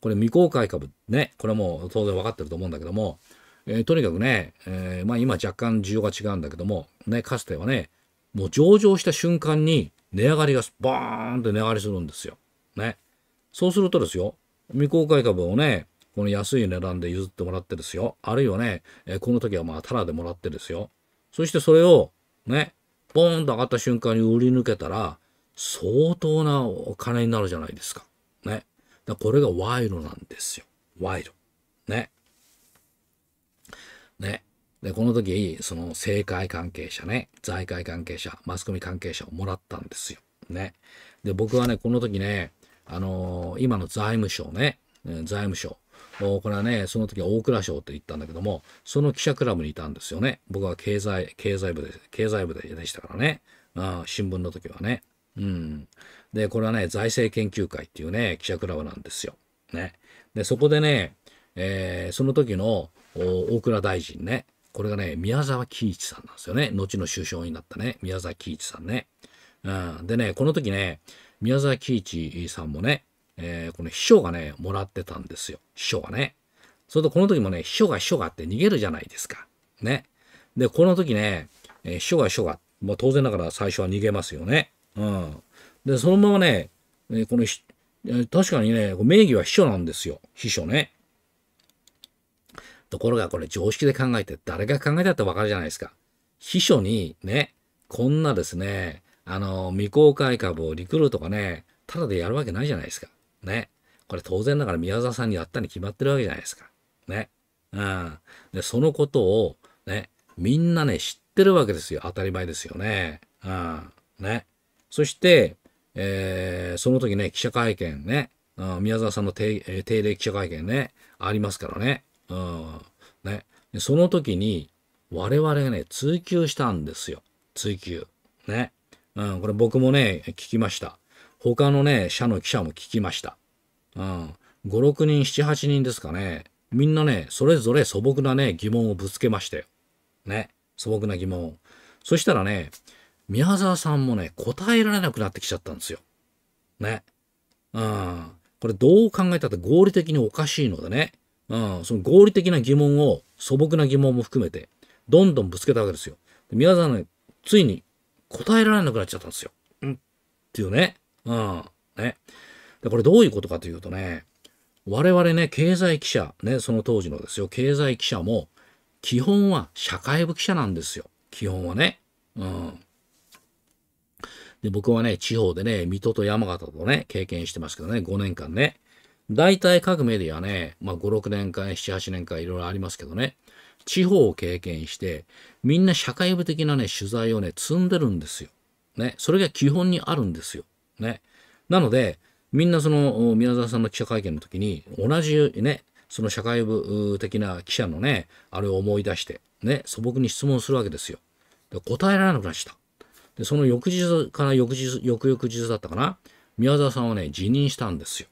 これ未公開株ね、これも当然分かってると思うんだけども、えー、とにかくね、えー、まあ、今若干需要が違うんだけども、ね、かつてはね、もう上場した瞬間に値上がりがボーンって値上がりするんですよ。ね。そうするとですよ、未公開株をね、この安い値段で譲ってもらってですよ。あるいはね、えー、この時はまあタラでもらってですよ。そしてそれをね、ボーンと上がった瞬間に売り抜けたら、相当なお金になるじゃないですか。ね。だこれが賄賂なんですよ。賄賂。ね。ね。で、この時、その政界関係者ね、財界関係者、マスコミ関係者をもらったんですよ。ね。で、僕はね、この時ね、あのー、今の財務省ね、財務省。これはね、その時は大蔵省って言ったんだけども、その記者クラブにいたんですよね。僕は経済、経済部で、経済部でしたからね。あ新聞の時はね。うん。で、これはね、財政研究会っていうね、記者クラブなんですよ。ね。で、そこでね、えー、その時の大蔵大臣ね。これがね、宮沢喜一さんなんですよね。後の首相になったね、宮沢喜一さんね。うん、でね、この時ね、宮沢喜一さんもね、えー、この秘書がね、もらってたんですよ。秘書がね。それとこの時もね、秘書が秘書がって逃げるじゃないですか。ね。で、この時ね、えー、秘書が秘書が、まあ、当然ながら最初は逃げますよね。うん。で、そのままね、えー、この、確かにね、名義は秘書なんですよ。秘書ね。ところがこれ常識で考えて誰が考えたってわかるじゃないですか。秘書にね、こんなですね、あの、未公開株をリクルートがね、ただでやるわけないじゃないですか。ね。これ当然だから宮沢さんにやったに決まってるわけじゃないですか。ね。うん。で、そのことをね、みんなね、知ってるわけですよ。当たり前ですよね。うん。ね。そして、えー、その時ね、記者会見ね、うん、宮沢さんの定例記者会見ね、ありますからね。うん。ね。その時に、我々がね、追求したんですよ。追求。ね。うん、これ僕もね、聞きました。他のね、社の記者も聞きました。うん。5、6人、7、8人ですかね。みんなね、それぞれ素朴なね、疑問をぶつけましたよ。ね。素朴な疑問そしたらね、宮沢さんもね、答えられなくなってきちゃったんですよ。ね。うん。これどう考えたって合理的におかしいのでね。ああその合理的な疑問を、素朴な疑問も含めて、どんどんぶつけたわけですよ。皆さんね、ついに答えられなくなっちゃったんですよ。うん。っていうね。うん。ね。で、これどういうことかというとね、我々ね、経済記者、ね、その当時のですよ、経済記者も、基本は社会部記者なんですよ。基本はね。うん。で、僕はね、地方でね、水戸と山形とね、経験してますけどね、5年間ね。大体各メディアね、まあ、5、6年間、7、8年間いろいろありますけどね、地方を経験して、みんな社会部的なね、取材をね、積んでるんですよ。ね、それが基本にあるんですよ。ね。なので、みんなその、宮沢さんの記者会見の時に、同じね、その社会部的な記者のね、あれを思い出して、ね、素朴に質問するわけですよ。で答えられなくなった。で、その翌日から翌日、翌々日だったかな、宮沢さんはね、辞任したんですよ。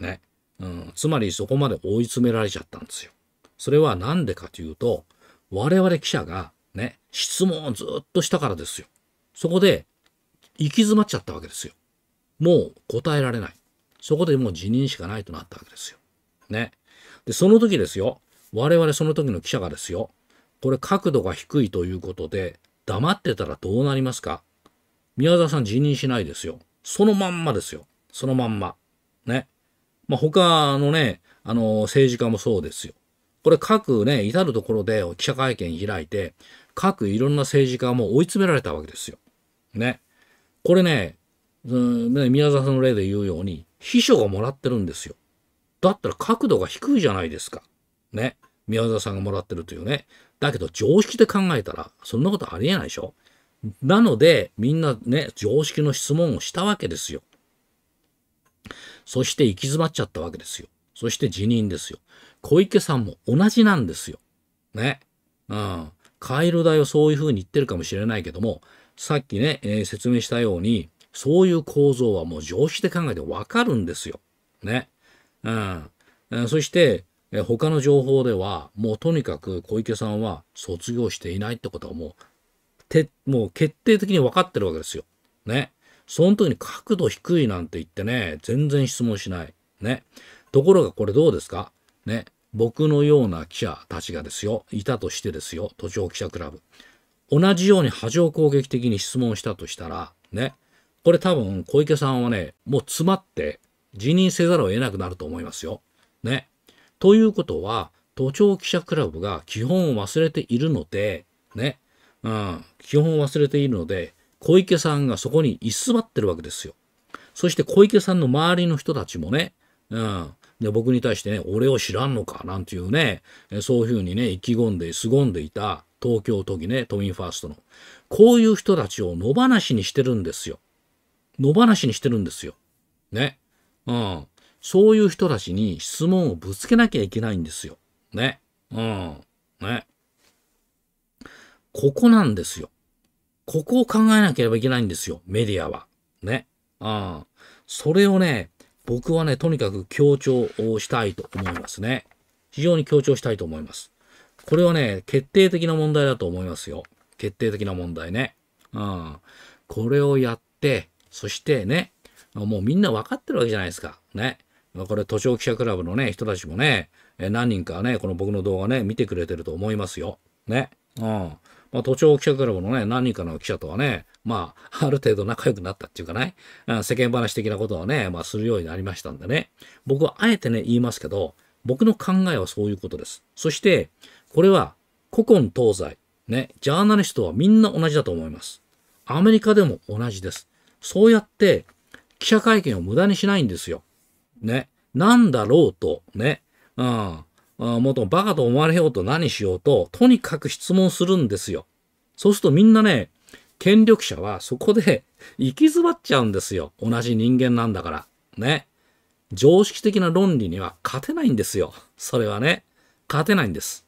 ね。うん、つまりそこまで追い詰められちゃったんですよ。それは何でかというと、我々記者がね、質問をずっとしたからですよ。そこで行き詰まっちゃったわけですよ。もう答えられない。そこでもう辞任しかないとなったわけですよ。ね。で、その時ですよ。我々その時の記者がですよ。これ角度が低いということで、黙ってたらどうなりますか宮沢さん辞任しないですよ。そのまんまですよ。そのまんま。ね。まあ、他のね、あの、政治家もそうですよ。これ各ね、至るところで記者会見開いて、各いろんな政治家も追い詰められたわけですよ。ね。これね、うん、ね宮沢さんの例で言うように、秘書がもらってるんですよ。だったら角度が低いじゃないですか。ね。宮沢さんがもらってるというね。だけど常識で考えたら、そんなことありえないでしょ。なので、みんなね、常識の質問をしたわけですよ。そして行き詰まっちゃったわけですよ。そして辞任ですよ。小池さんも同じなんですよ。ね。うん。カエル代をそういうふうに言ってるかもしれないけども、さっきね、えー、説明したように、そういう構造はもう常識で考えてわかるんですよ。ね。うん。えー、そして、えー、他の情報では、もうとにかく小池さんは卒業していないってことはもう、て、もう決定的に分かってるわけですよ。ね。その時に角度低いなんて言ってね、全然質問しない。ね。ところがこれどうですかね。僕のような記者たちがですよ、いたとしてですよ、都庁記者クラブ。同じように波状攻撃的に質問したとしたら、ね。これ多分小池さんはね、もう詰まって辞任せざるを得なくなると思いますよ。ね。ということは、都庁記者クラブが基本を忘れているので、ね。うん、基本を忘れているので、小池さんがそこに居座ってるわけですよ。そして小池さんの周りの人たちもね、うん、で僕に対してね、俺を知らんのかなんていうね、そういうふうにね、意気込んで、凄んでいた東京都議ね、都民ファーストの。こういう人たちを野放しにしてるんですよ。野放しにしてるんですよ。ね。うん。そういう人たちに質問をぶつけなきゃいけないんですよ。ね。うん。ね。ここなんですよ。ここを考えなければいけないんですよ、メディアは。ね。うん。それをね、僕はね、とにかく強調をしたいと思いますね。非常に強調したいと思います。これはね、決定的な問題だと思いますよ。決定的な問題ね。うん。これをやって、そしてね、もうみんな分かってるわけじゃないですか。ね。これ、都庁記者クラブのね、人たちもね、何人かね、この僕の動画ね、見てくれてると思いますよ。ね。うん。まあ、都庁記者クラブのね、何人かの記者とはね、まあ、[LAUGHS] ある程度仲良くなったっていうかね、世間話的なことはね、まあ、するようになりましたんでね、僕はあえてね、言いますけど、僕の考えはそういうことです。そして、これは、古今東西、ね、ジャーナリストはみんな同じだと思います。アメリカでも同じです。そうやって、記者会見を無駄にしないんですよ。ね。なんだろうと、ね。うん。もっとバカと思われようと何しようと、とにかく質問するんですよ。そうするとみんなね、権力者はそこで [LAUGHS] 行き詰まっちゃうんですよ。同じ人間なんだから。ね。常識的な論理には勝てないんですよ。それはね。勝てないんです。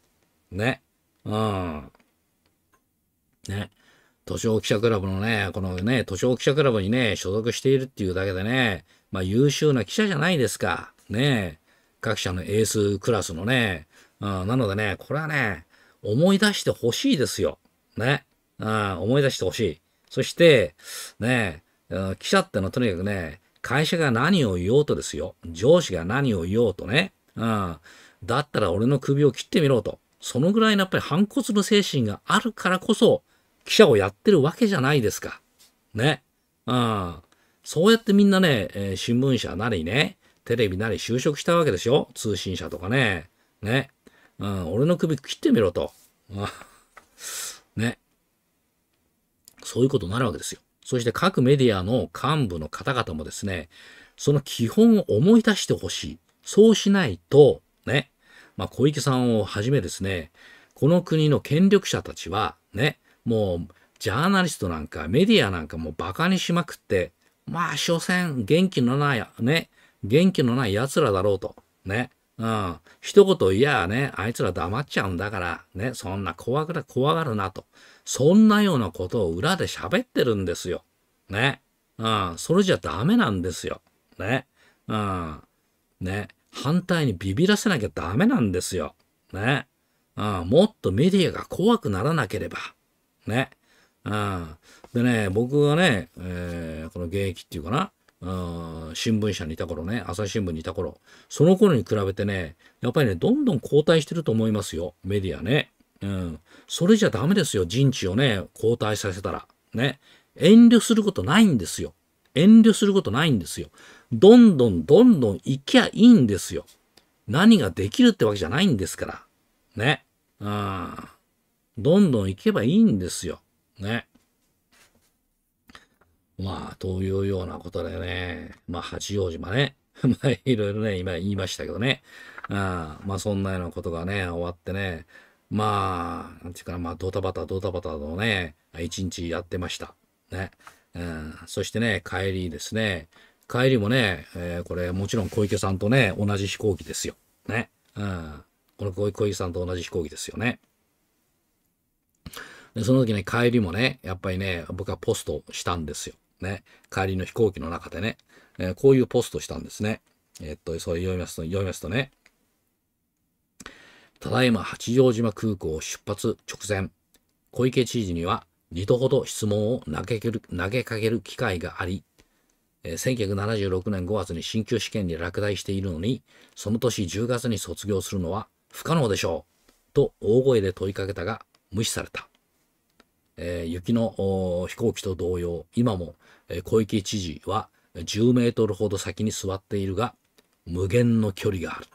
ね。うん。ね。図書記者クラブのね、このね、図書記者クラブにね、所属しているっていうだけでね、まあ優秀な記者じゃないですか。ねえ。各社のエースクラスのね、うん、なのでね、これはね、思い出してほしいですよ。ね。うん、思い出してほしい。そして、ね、記者ってのはとにかくね、会社が何を言おうとですよ。上司が何を言おうとね。うん。だったら俺の首を切ってみろと。そのぐらいのやっぱり反骨の精神があるからこそ、記者をやってるわけじゃないですか。ね。うん。そうやってみんなね、えー、新聞社なりね、テレビなり就職したわけでしょ通信社とかね。ね。うん、俺の首切ってみろと。[LAUGHS] ね。そういうことになるわけですよ。そして各メディアの幹部の方々もですね、その基本を思い出してほしい。そうしないと、ね、まあ、小池さんをはじめですね、この国の権力者たちは、ね、もう、ジャーナリストなんか、メディアなんかも馬鹿にしまくって、まあ、所詮、元気のない、ね、元気のない奴らだろうと。ね。うん。一言言やね、あいつら黙っちゃうんだから、ね、そんな怖が怖がるなと。そんなようなことを裏で喋ってるんですよ。ね。うん。それじゃダメなんですよ。ね。うん。ね。反対にビビらせなきゃダメなんですよ。ね。うん。もっとメディアが怖くならなければ。ね。うん。でね、僕がね、えー、この現役っていうかな、新聞社にいた頃ね、朝日新聞にいた頃、その頃に比べてね、やっぱりね、どんどん後退してると思いますよ、メディアね。うん。それじゃダメですよ、人知をね、後退させたら。ね。遠慮することないんですよ。遠慮することないんですよ。どんどんどんどん行きゃいいんですよ。何ができるってわけじゃないんですから。ね。うん。どんどん行けばいいんですよ。ね。まあ、というようなことでね、まあ、八王子もね、[LAUGHS] まあ、いろいろね、今言いましたけどね、あまあ、そんなようなことがね、終わってね、まあ、なんていうかな、まあ、ドタバタ、ドタバタのね、一日やってました。ね。うん、そしてね、帰りですね、帰りもね、えー、これ、もちろん小池さんとね、同じ飛行機ですよ。ね。うん。この小池さんと同じ飛行機ですよね。で、その時ね、帰りもね、やっぱりね、僕はポストしたんですよ。ね、帰りの飛行機の中でね、えー、こういうポストしたんですね。えー、っと、それ読みますと、読みますとね、ただいま八丈島空港を出発直前、小池知事には2度ほど質問を投げかける機会があり、え1976年5月に進級試験に落第しているのに、その年10月に卒業するのは不可能でしょう。と大声で問いかけたが無視された。えー、雪の飛行機と同様、今も小池知事は10メートルほど先に座っているが、無限の距離がある。っ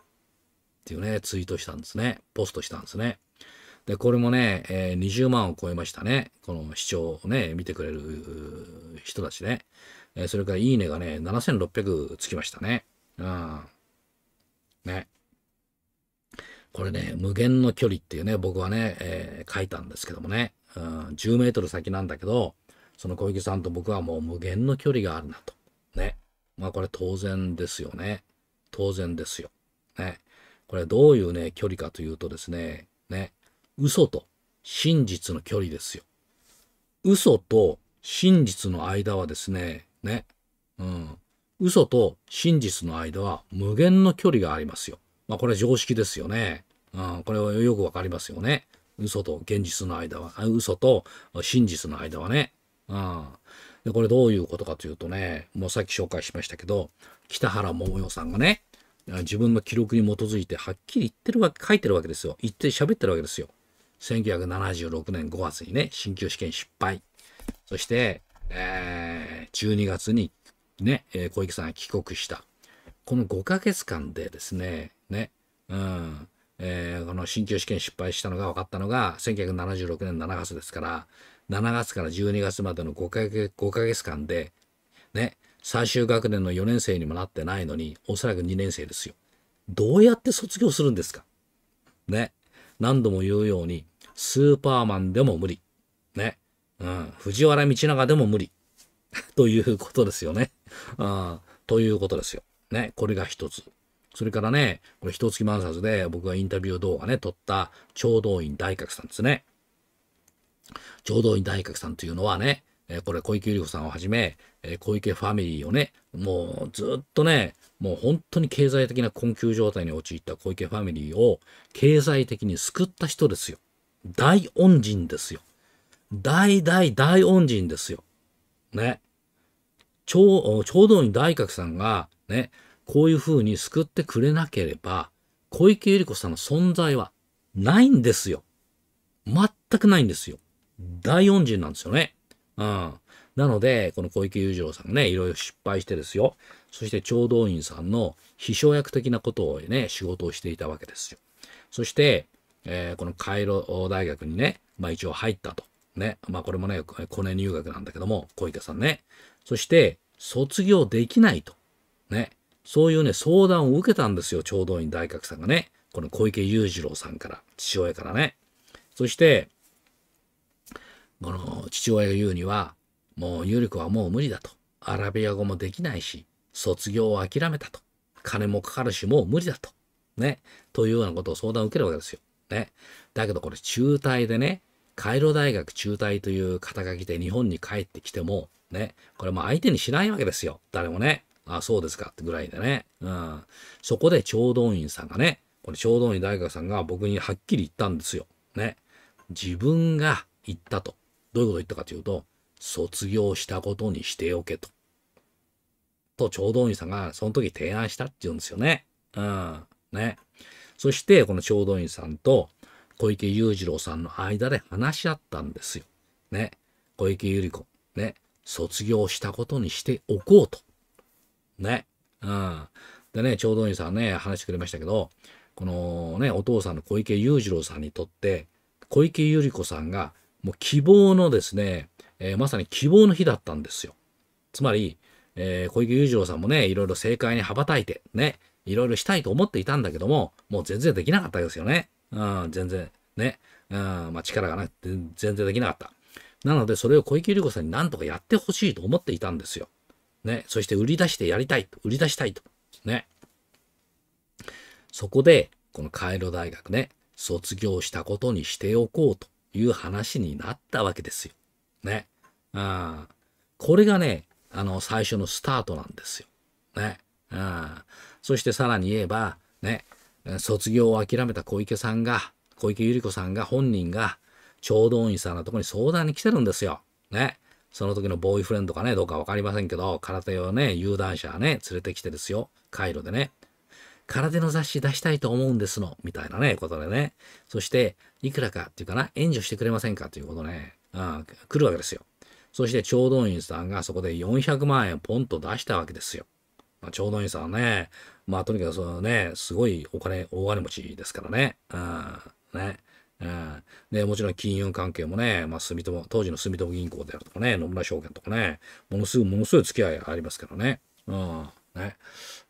ていうね、ツイートしたんですね。ポストしたんですね。で、これもね、え20万を超えましたね。この視聴をね、見てくれる人たちね。えそれからいいねがね、7600つきましたね。うん。ね。これね、無限の距離っていうね、僕はね、えー、書いたんですけどもね、うん、10メートル先なんだけど、その小池さんと僕はもう無限の距離があるなと。ね。まあこれ当然ですよね。当然ですよ。ね。これどういうね、距離かというとですね、ね。嘘と真実の距離ですよ。嘘と真実の間はですね、ね。うん。嘘と真実の間は無限の距離がありますよ。まあこれ常識ですよね。うん、これはよくわかりますよね。嘘と現実の間は、嘘と真実の間はね。うん。で、これどういうことかというとね、もうさっき紹介しましたけど、北原桃代さんがね、自分の記録に基づいてはっきり言ってるわけ、書いてるわけですよ。言って喋ってるわけですよ。1976年5月にね、進級試験失敗。そして、えー、12月にね、小池さんが帰国した。この5ヶ月間でですね、ね、うん、えー、この進級試験失敗したのが分かったのが1976年7月ですから7月から12月までの5ヶ月 ,5 ヶ月間で、ね、最終学年の4年生にもなってないのに、おそらく2年生ですよ。どうやって卒業するんですかね。何度も言うように、スーパーマンでも無理。ね。うん。藤原道長でも無理。[LAUGHS] ということですよね。うん。ということですよ。ね。これが一つ。それからね、これ一月満冊で僕がインタビュー動画ね、撮った聴導員大学さんですね。浄土院大学さんというのはね、えこれ小池百合子さんをはじめ、え小池ファミリーをねもうずっとねもう本当に経済的な困窮状態に陥った小池ファミリーを経済的に救った人ですよ大恩人ですよ大大大恩人ですよね超超道院大学さんがねこういうふうに救ってくれなければ小池百合子さんの存在はないんですよ全くないんですよ大恩人なんですよね。うん。なので、この小池裕次郎さんがね、いろいろ失敗してですよ。そして聴導員さんの秘書役的なことをね、仕事をしていたわけですよ。そして、えー、このカイロ大学にね、まあ一応入ったと。ね。まあこれもね、コネ入学なんだけども、小池さんね。そして、卒業できないと。ね。そういうね、相談を受けたんですよ、聴導員大学さんがね。この小池裕次郎さんから、父親からね。そして、この父親が言うにはもう有力はもう無理だとアラビア語もできないし卒業を諦めたと金もかかるしもう無理だとねというようなことを相談を受けるわけですよ。ね、だけどこれ中退でねカイロ大学中退という肩書きで日本に帰ってきてもねこれも相手にしないわけですよ誰もね。あそうですかってぐらいでね。うん。そこで聴導員さんがね、これ聴導員大学さんが僕にはっきり言ったんですよ。ね。自分が言ったと。どういうことを言ったかというと、卒業したことにしておけと。と、長道院さんがその時提案したって言うんですよね。うん。ね。そして、この長道院さんと小池裕次郎さんの間で話し合ったんですよ。ね。小池百合子。ね。卒業したことにしておこうと。ね。うん。でね、長道院さんね、話してくれましたけど、このね、お父さんの小池裕次郎さんにとって、小池百合子さんがもう希望のですね、えー、まさに希望の日だったんですよ。つまり、えー、小池裕次郎さんもね、いろいろ政界に羽ばたいて、ね、いろいろしたいと思っていたんだけども、もう全然できなかったですよね。うん、全然、ね、うん、まあ力がなくて全然できなかった。なので、それを小池百合子さんになんとかやってほしいと思っていたんですよ。ね、そして売り出してやりたいと、売り出したいと。ね。そこで、このカイロ大学ね、卒業したことにしておこうという話になったわけですよ。ね。うん。これがね、あの、最初のスタートなんですよ。ね。うん。そしてさらに言えば、ね、卒業を諦めた小池さんが、小池百合子さんが、本人が、聴導員さんのとこに相談に来てるんですよ。ね。その時のボーイフレンドかね、どうかわかりませんけど、空手をね、有段者ね、連れてきてですよ。カイロでね。空手の雑誌出したいと思うんですの、みたいなね、ことでね。そして、いくらかっていうかな、援助してくれませんかということね、うん、来るわけですよ。そして、調動員さんがそこで400万円ポンと出したわけですよ。まあ、聴員さんはね、まあ、とにかくそのね、すごいお金、大金持ちですからね。うん、ね。うん、でもちろん金融関係もね、まあ、住友当時の住友銀行であるとかね野村証券とかねものすごいものすごい付き合いありますからね。うんね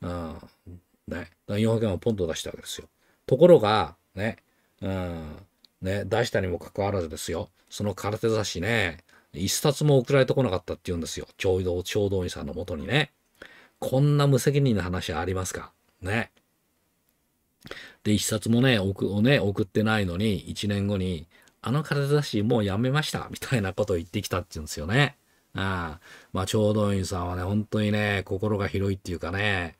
うん、ね、400円をポンと出したわけですよ。ところが、ね、うん、ね、出したにもかかわらずですよ、その空手雑誌ね、一冊も送られてこなかったって言うんですよ。共同、共同院さんのもとにね。こんな無責任な話ありますかね。で、一冊もね、送をね、送ってないのに、1年後に、あの空手雑誌もうやめました、みたいなことを言ってきたって言うんですよね。ああまあ、共同員さんはね、本当にね、心が広いっていうかね、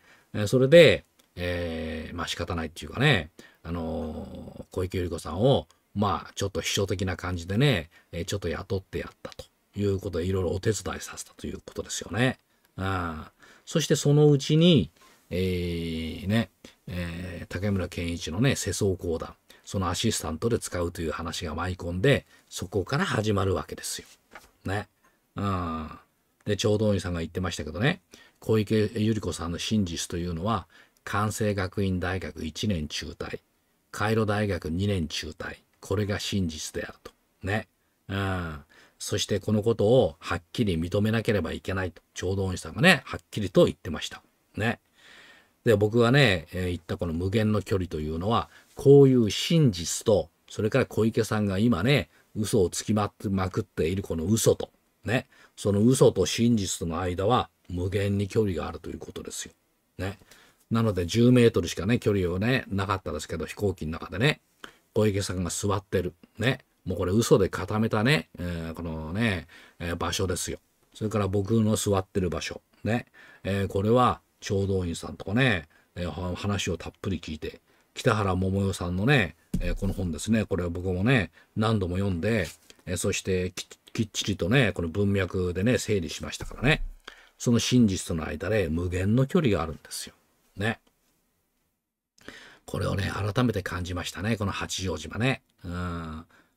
それで、えー、まあ仕方ないっていうかね、あのー、小池百合子さんを、まあちょっと秘書的な感じでね、えー、ちょっと雇ってやったということで、いろいろお手伝いさせたということですよね。うん。そしてそのうちに、えー、ね、えー、竹村健一のね、世相講談、そのアシスタントで使うという話が舞い込んで、そこから始まるわけですよ。ね。うん。で、ちょうどお兄さんが言ってましたけどね、小池百合子さんの真実というのは、関西学院大学1年中退、カイロ大学2年中退、これが真実であると。ね。うん。そしてこのことをはっきり認めなければいけないと、ちょうど恩師さんがね、はっきりと言ってました。ね。で、僕がね、えー、言ったこの無限の距離というのは、こういう真実と、それから小池さんが今ね、嘘をつきまくっているこの嘘と、ね、その嘘と真実との間は無限に距離があるということですよ。ね。なので10メートルしかね、距離をね、なかったですけど、飛行機の中でね、小池さんが座ってる。ね。もうこれ嘘で固めたね、えー、このね、えー、場所ですよ。それから僕の座ってる場所。ね。えー、これは、聴導員さんとかね、え話をたっぷり聞いて、北原桃代さんのね、えこの本ですね。これは僕もね、何度も読んで、えそしてきっちりとね、この文脈でね、整理しましたからね。その真実との間で無限の距離があるんですよ。これをね、改めて感じましたね。この八丈島ね。うん。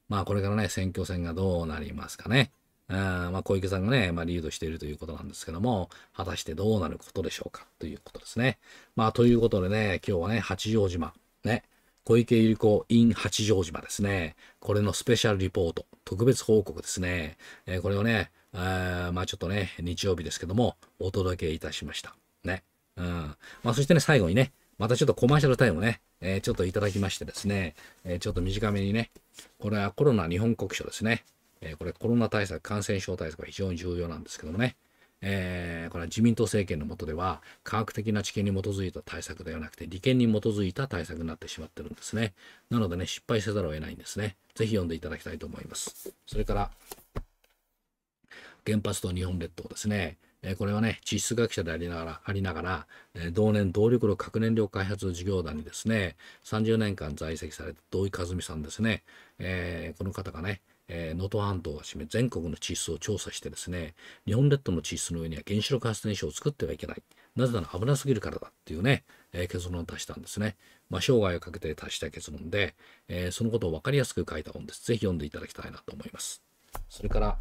まあこれからね、選挙戦がどうなりますかね。うん、まあ小池さんがね、まあリードしているということなんですけども、果たしてどうなることでしょうかということですね。まあということでね、今日はね、八丈島、ね、小池百合子 in 八丈島ですね。これのスペシャルリポート、特別報告ですね。えー、これをね、あまあちょっとね、日曜日ですけども、お届けいたしました。ね。うん。まあそしてね、最後にね、またちょっとコマーシャルタイムね、えー、ちょっといただきましてですね、えー、ちょっと短めにね、これはコロナ日本国書ですね。えー、これコロナ対策、感染症対策が非常に重要なんですけどもね、えー、これは自民党政権の下では科学的な知見に基づいた対策ではなくて利権に基づいた対策になってしまってるんですね。なのでね、失敗せざるを得ないんですね。ぜひ読んでいただきたいと思います。それから、原発と日本列島ですね。えこれはね、地質学者でありながら、ありながら、え同年動力炉核燃料開発事業団にですね、30年間在籍された土井和美さんですね、えー、この方がね、え能、ー、登半島をはじめ全国の地質を調査してですね、日本列島の地質の上には原子力発電所を作ってはいけない。なぜなら危なすぎるからだっていうね、えー、結論を出したんですね。まあ、生涯をかけて達した結論で、えそのことを分かりやすく書いた本です。ぜひ読んでいただきたいなと思います。それから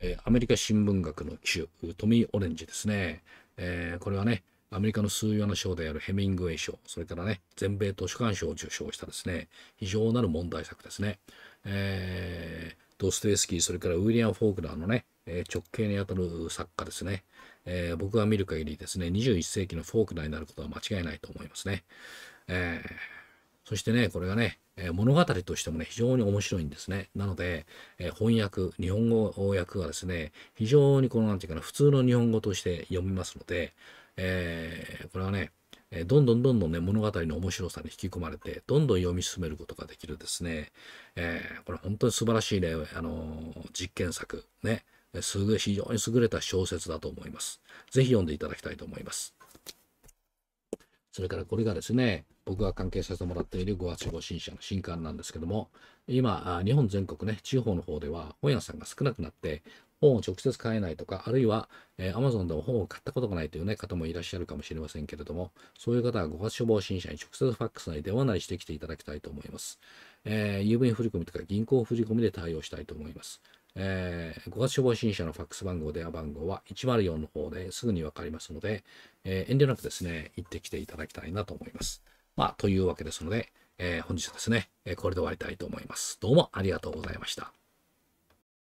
えー、アメリカ新聞学の州トミー・オレンジですね、えー、これはねアメリカの数用の賞であるヘミングウェイ賞、それからね、全米図書館賞を受賞したですね、非常なる問題作ですね。えー、ドステエスキー、それからウィリアム・フォークナーのね、え直系にあたる作家ですね、えー、僕が見る限りですね、21世紀のフォークナーになることは間違いないと思いますね。えーそしてね、これがね、え物語としてもね、非常に面白いんですね。なので、え翻訳、日本語訳はですね、非常にこの、なんていうかな、普通の日本語として読みますので、えー、これはね、えどんどんどんどんね、物語の面白さに引き込まれて、どんどん読み進めることができるですね。えー、これ本当に素晴らしいね、あのー、実験作、ね、すぐ、非常に優れた小説だと思います。ぜひ読んでいただきたいと思います。それからこれがですね、僕が関係させてもらっている5月防新社の新刊なんですけども、今、日本全国ね、地方の方では本屋さんが少なくなって、本を直接買えないとか、あるいは、えー、Amazon でも本を買ったことがないという、ね、方もいらっしゃるかもしれませんけれども、そういう方は5月処方新社に直接ファックスなり電話なりしてきていただきたいと思います。えー、郵便振込とか銀行振込で対応したいと思います。えー、5月処方新社のファックス番号、電話番号は104の方ですぐにわかりますので、えー、遠慮なくですね、行ってきていただきたいなと思います。まあ、というわけですので、えー、本日はですね、これで終わりたいと思います。どうもありがとうございました。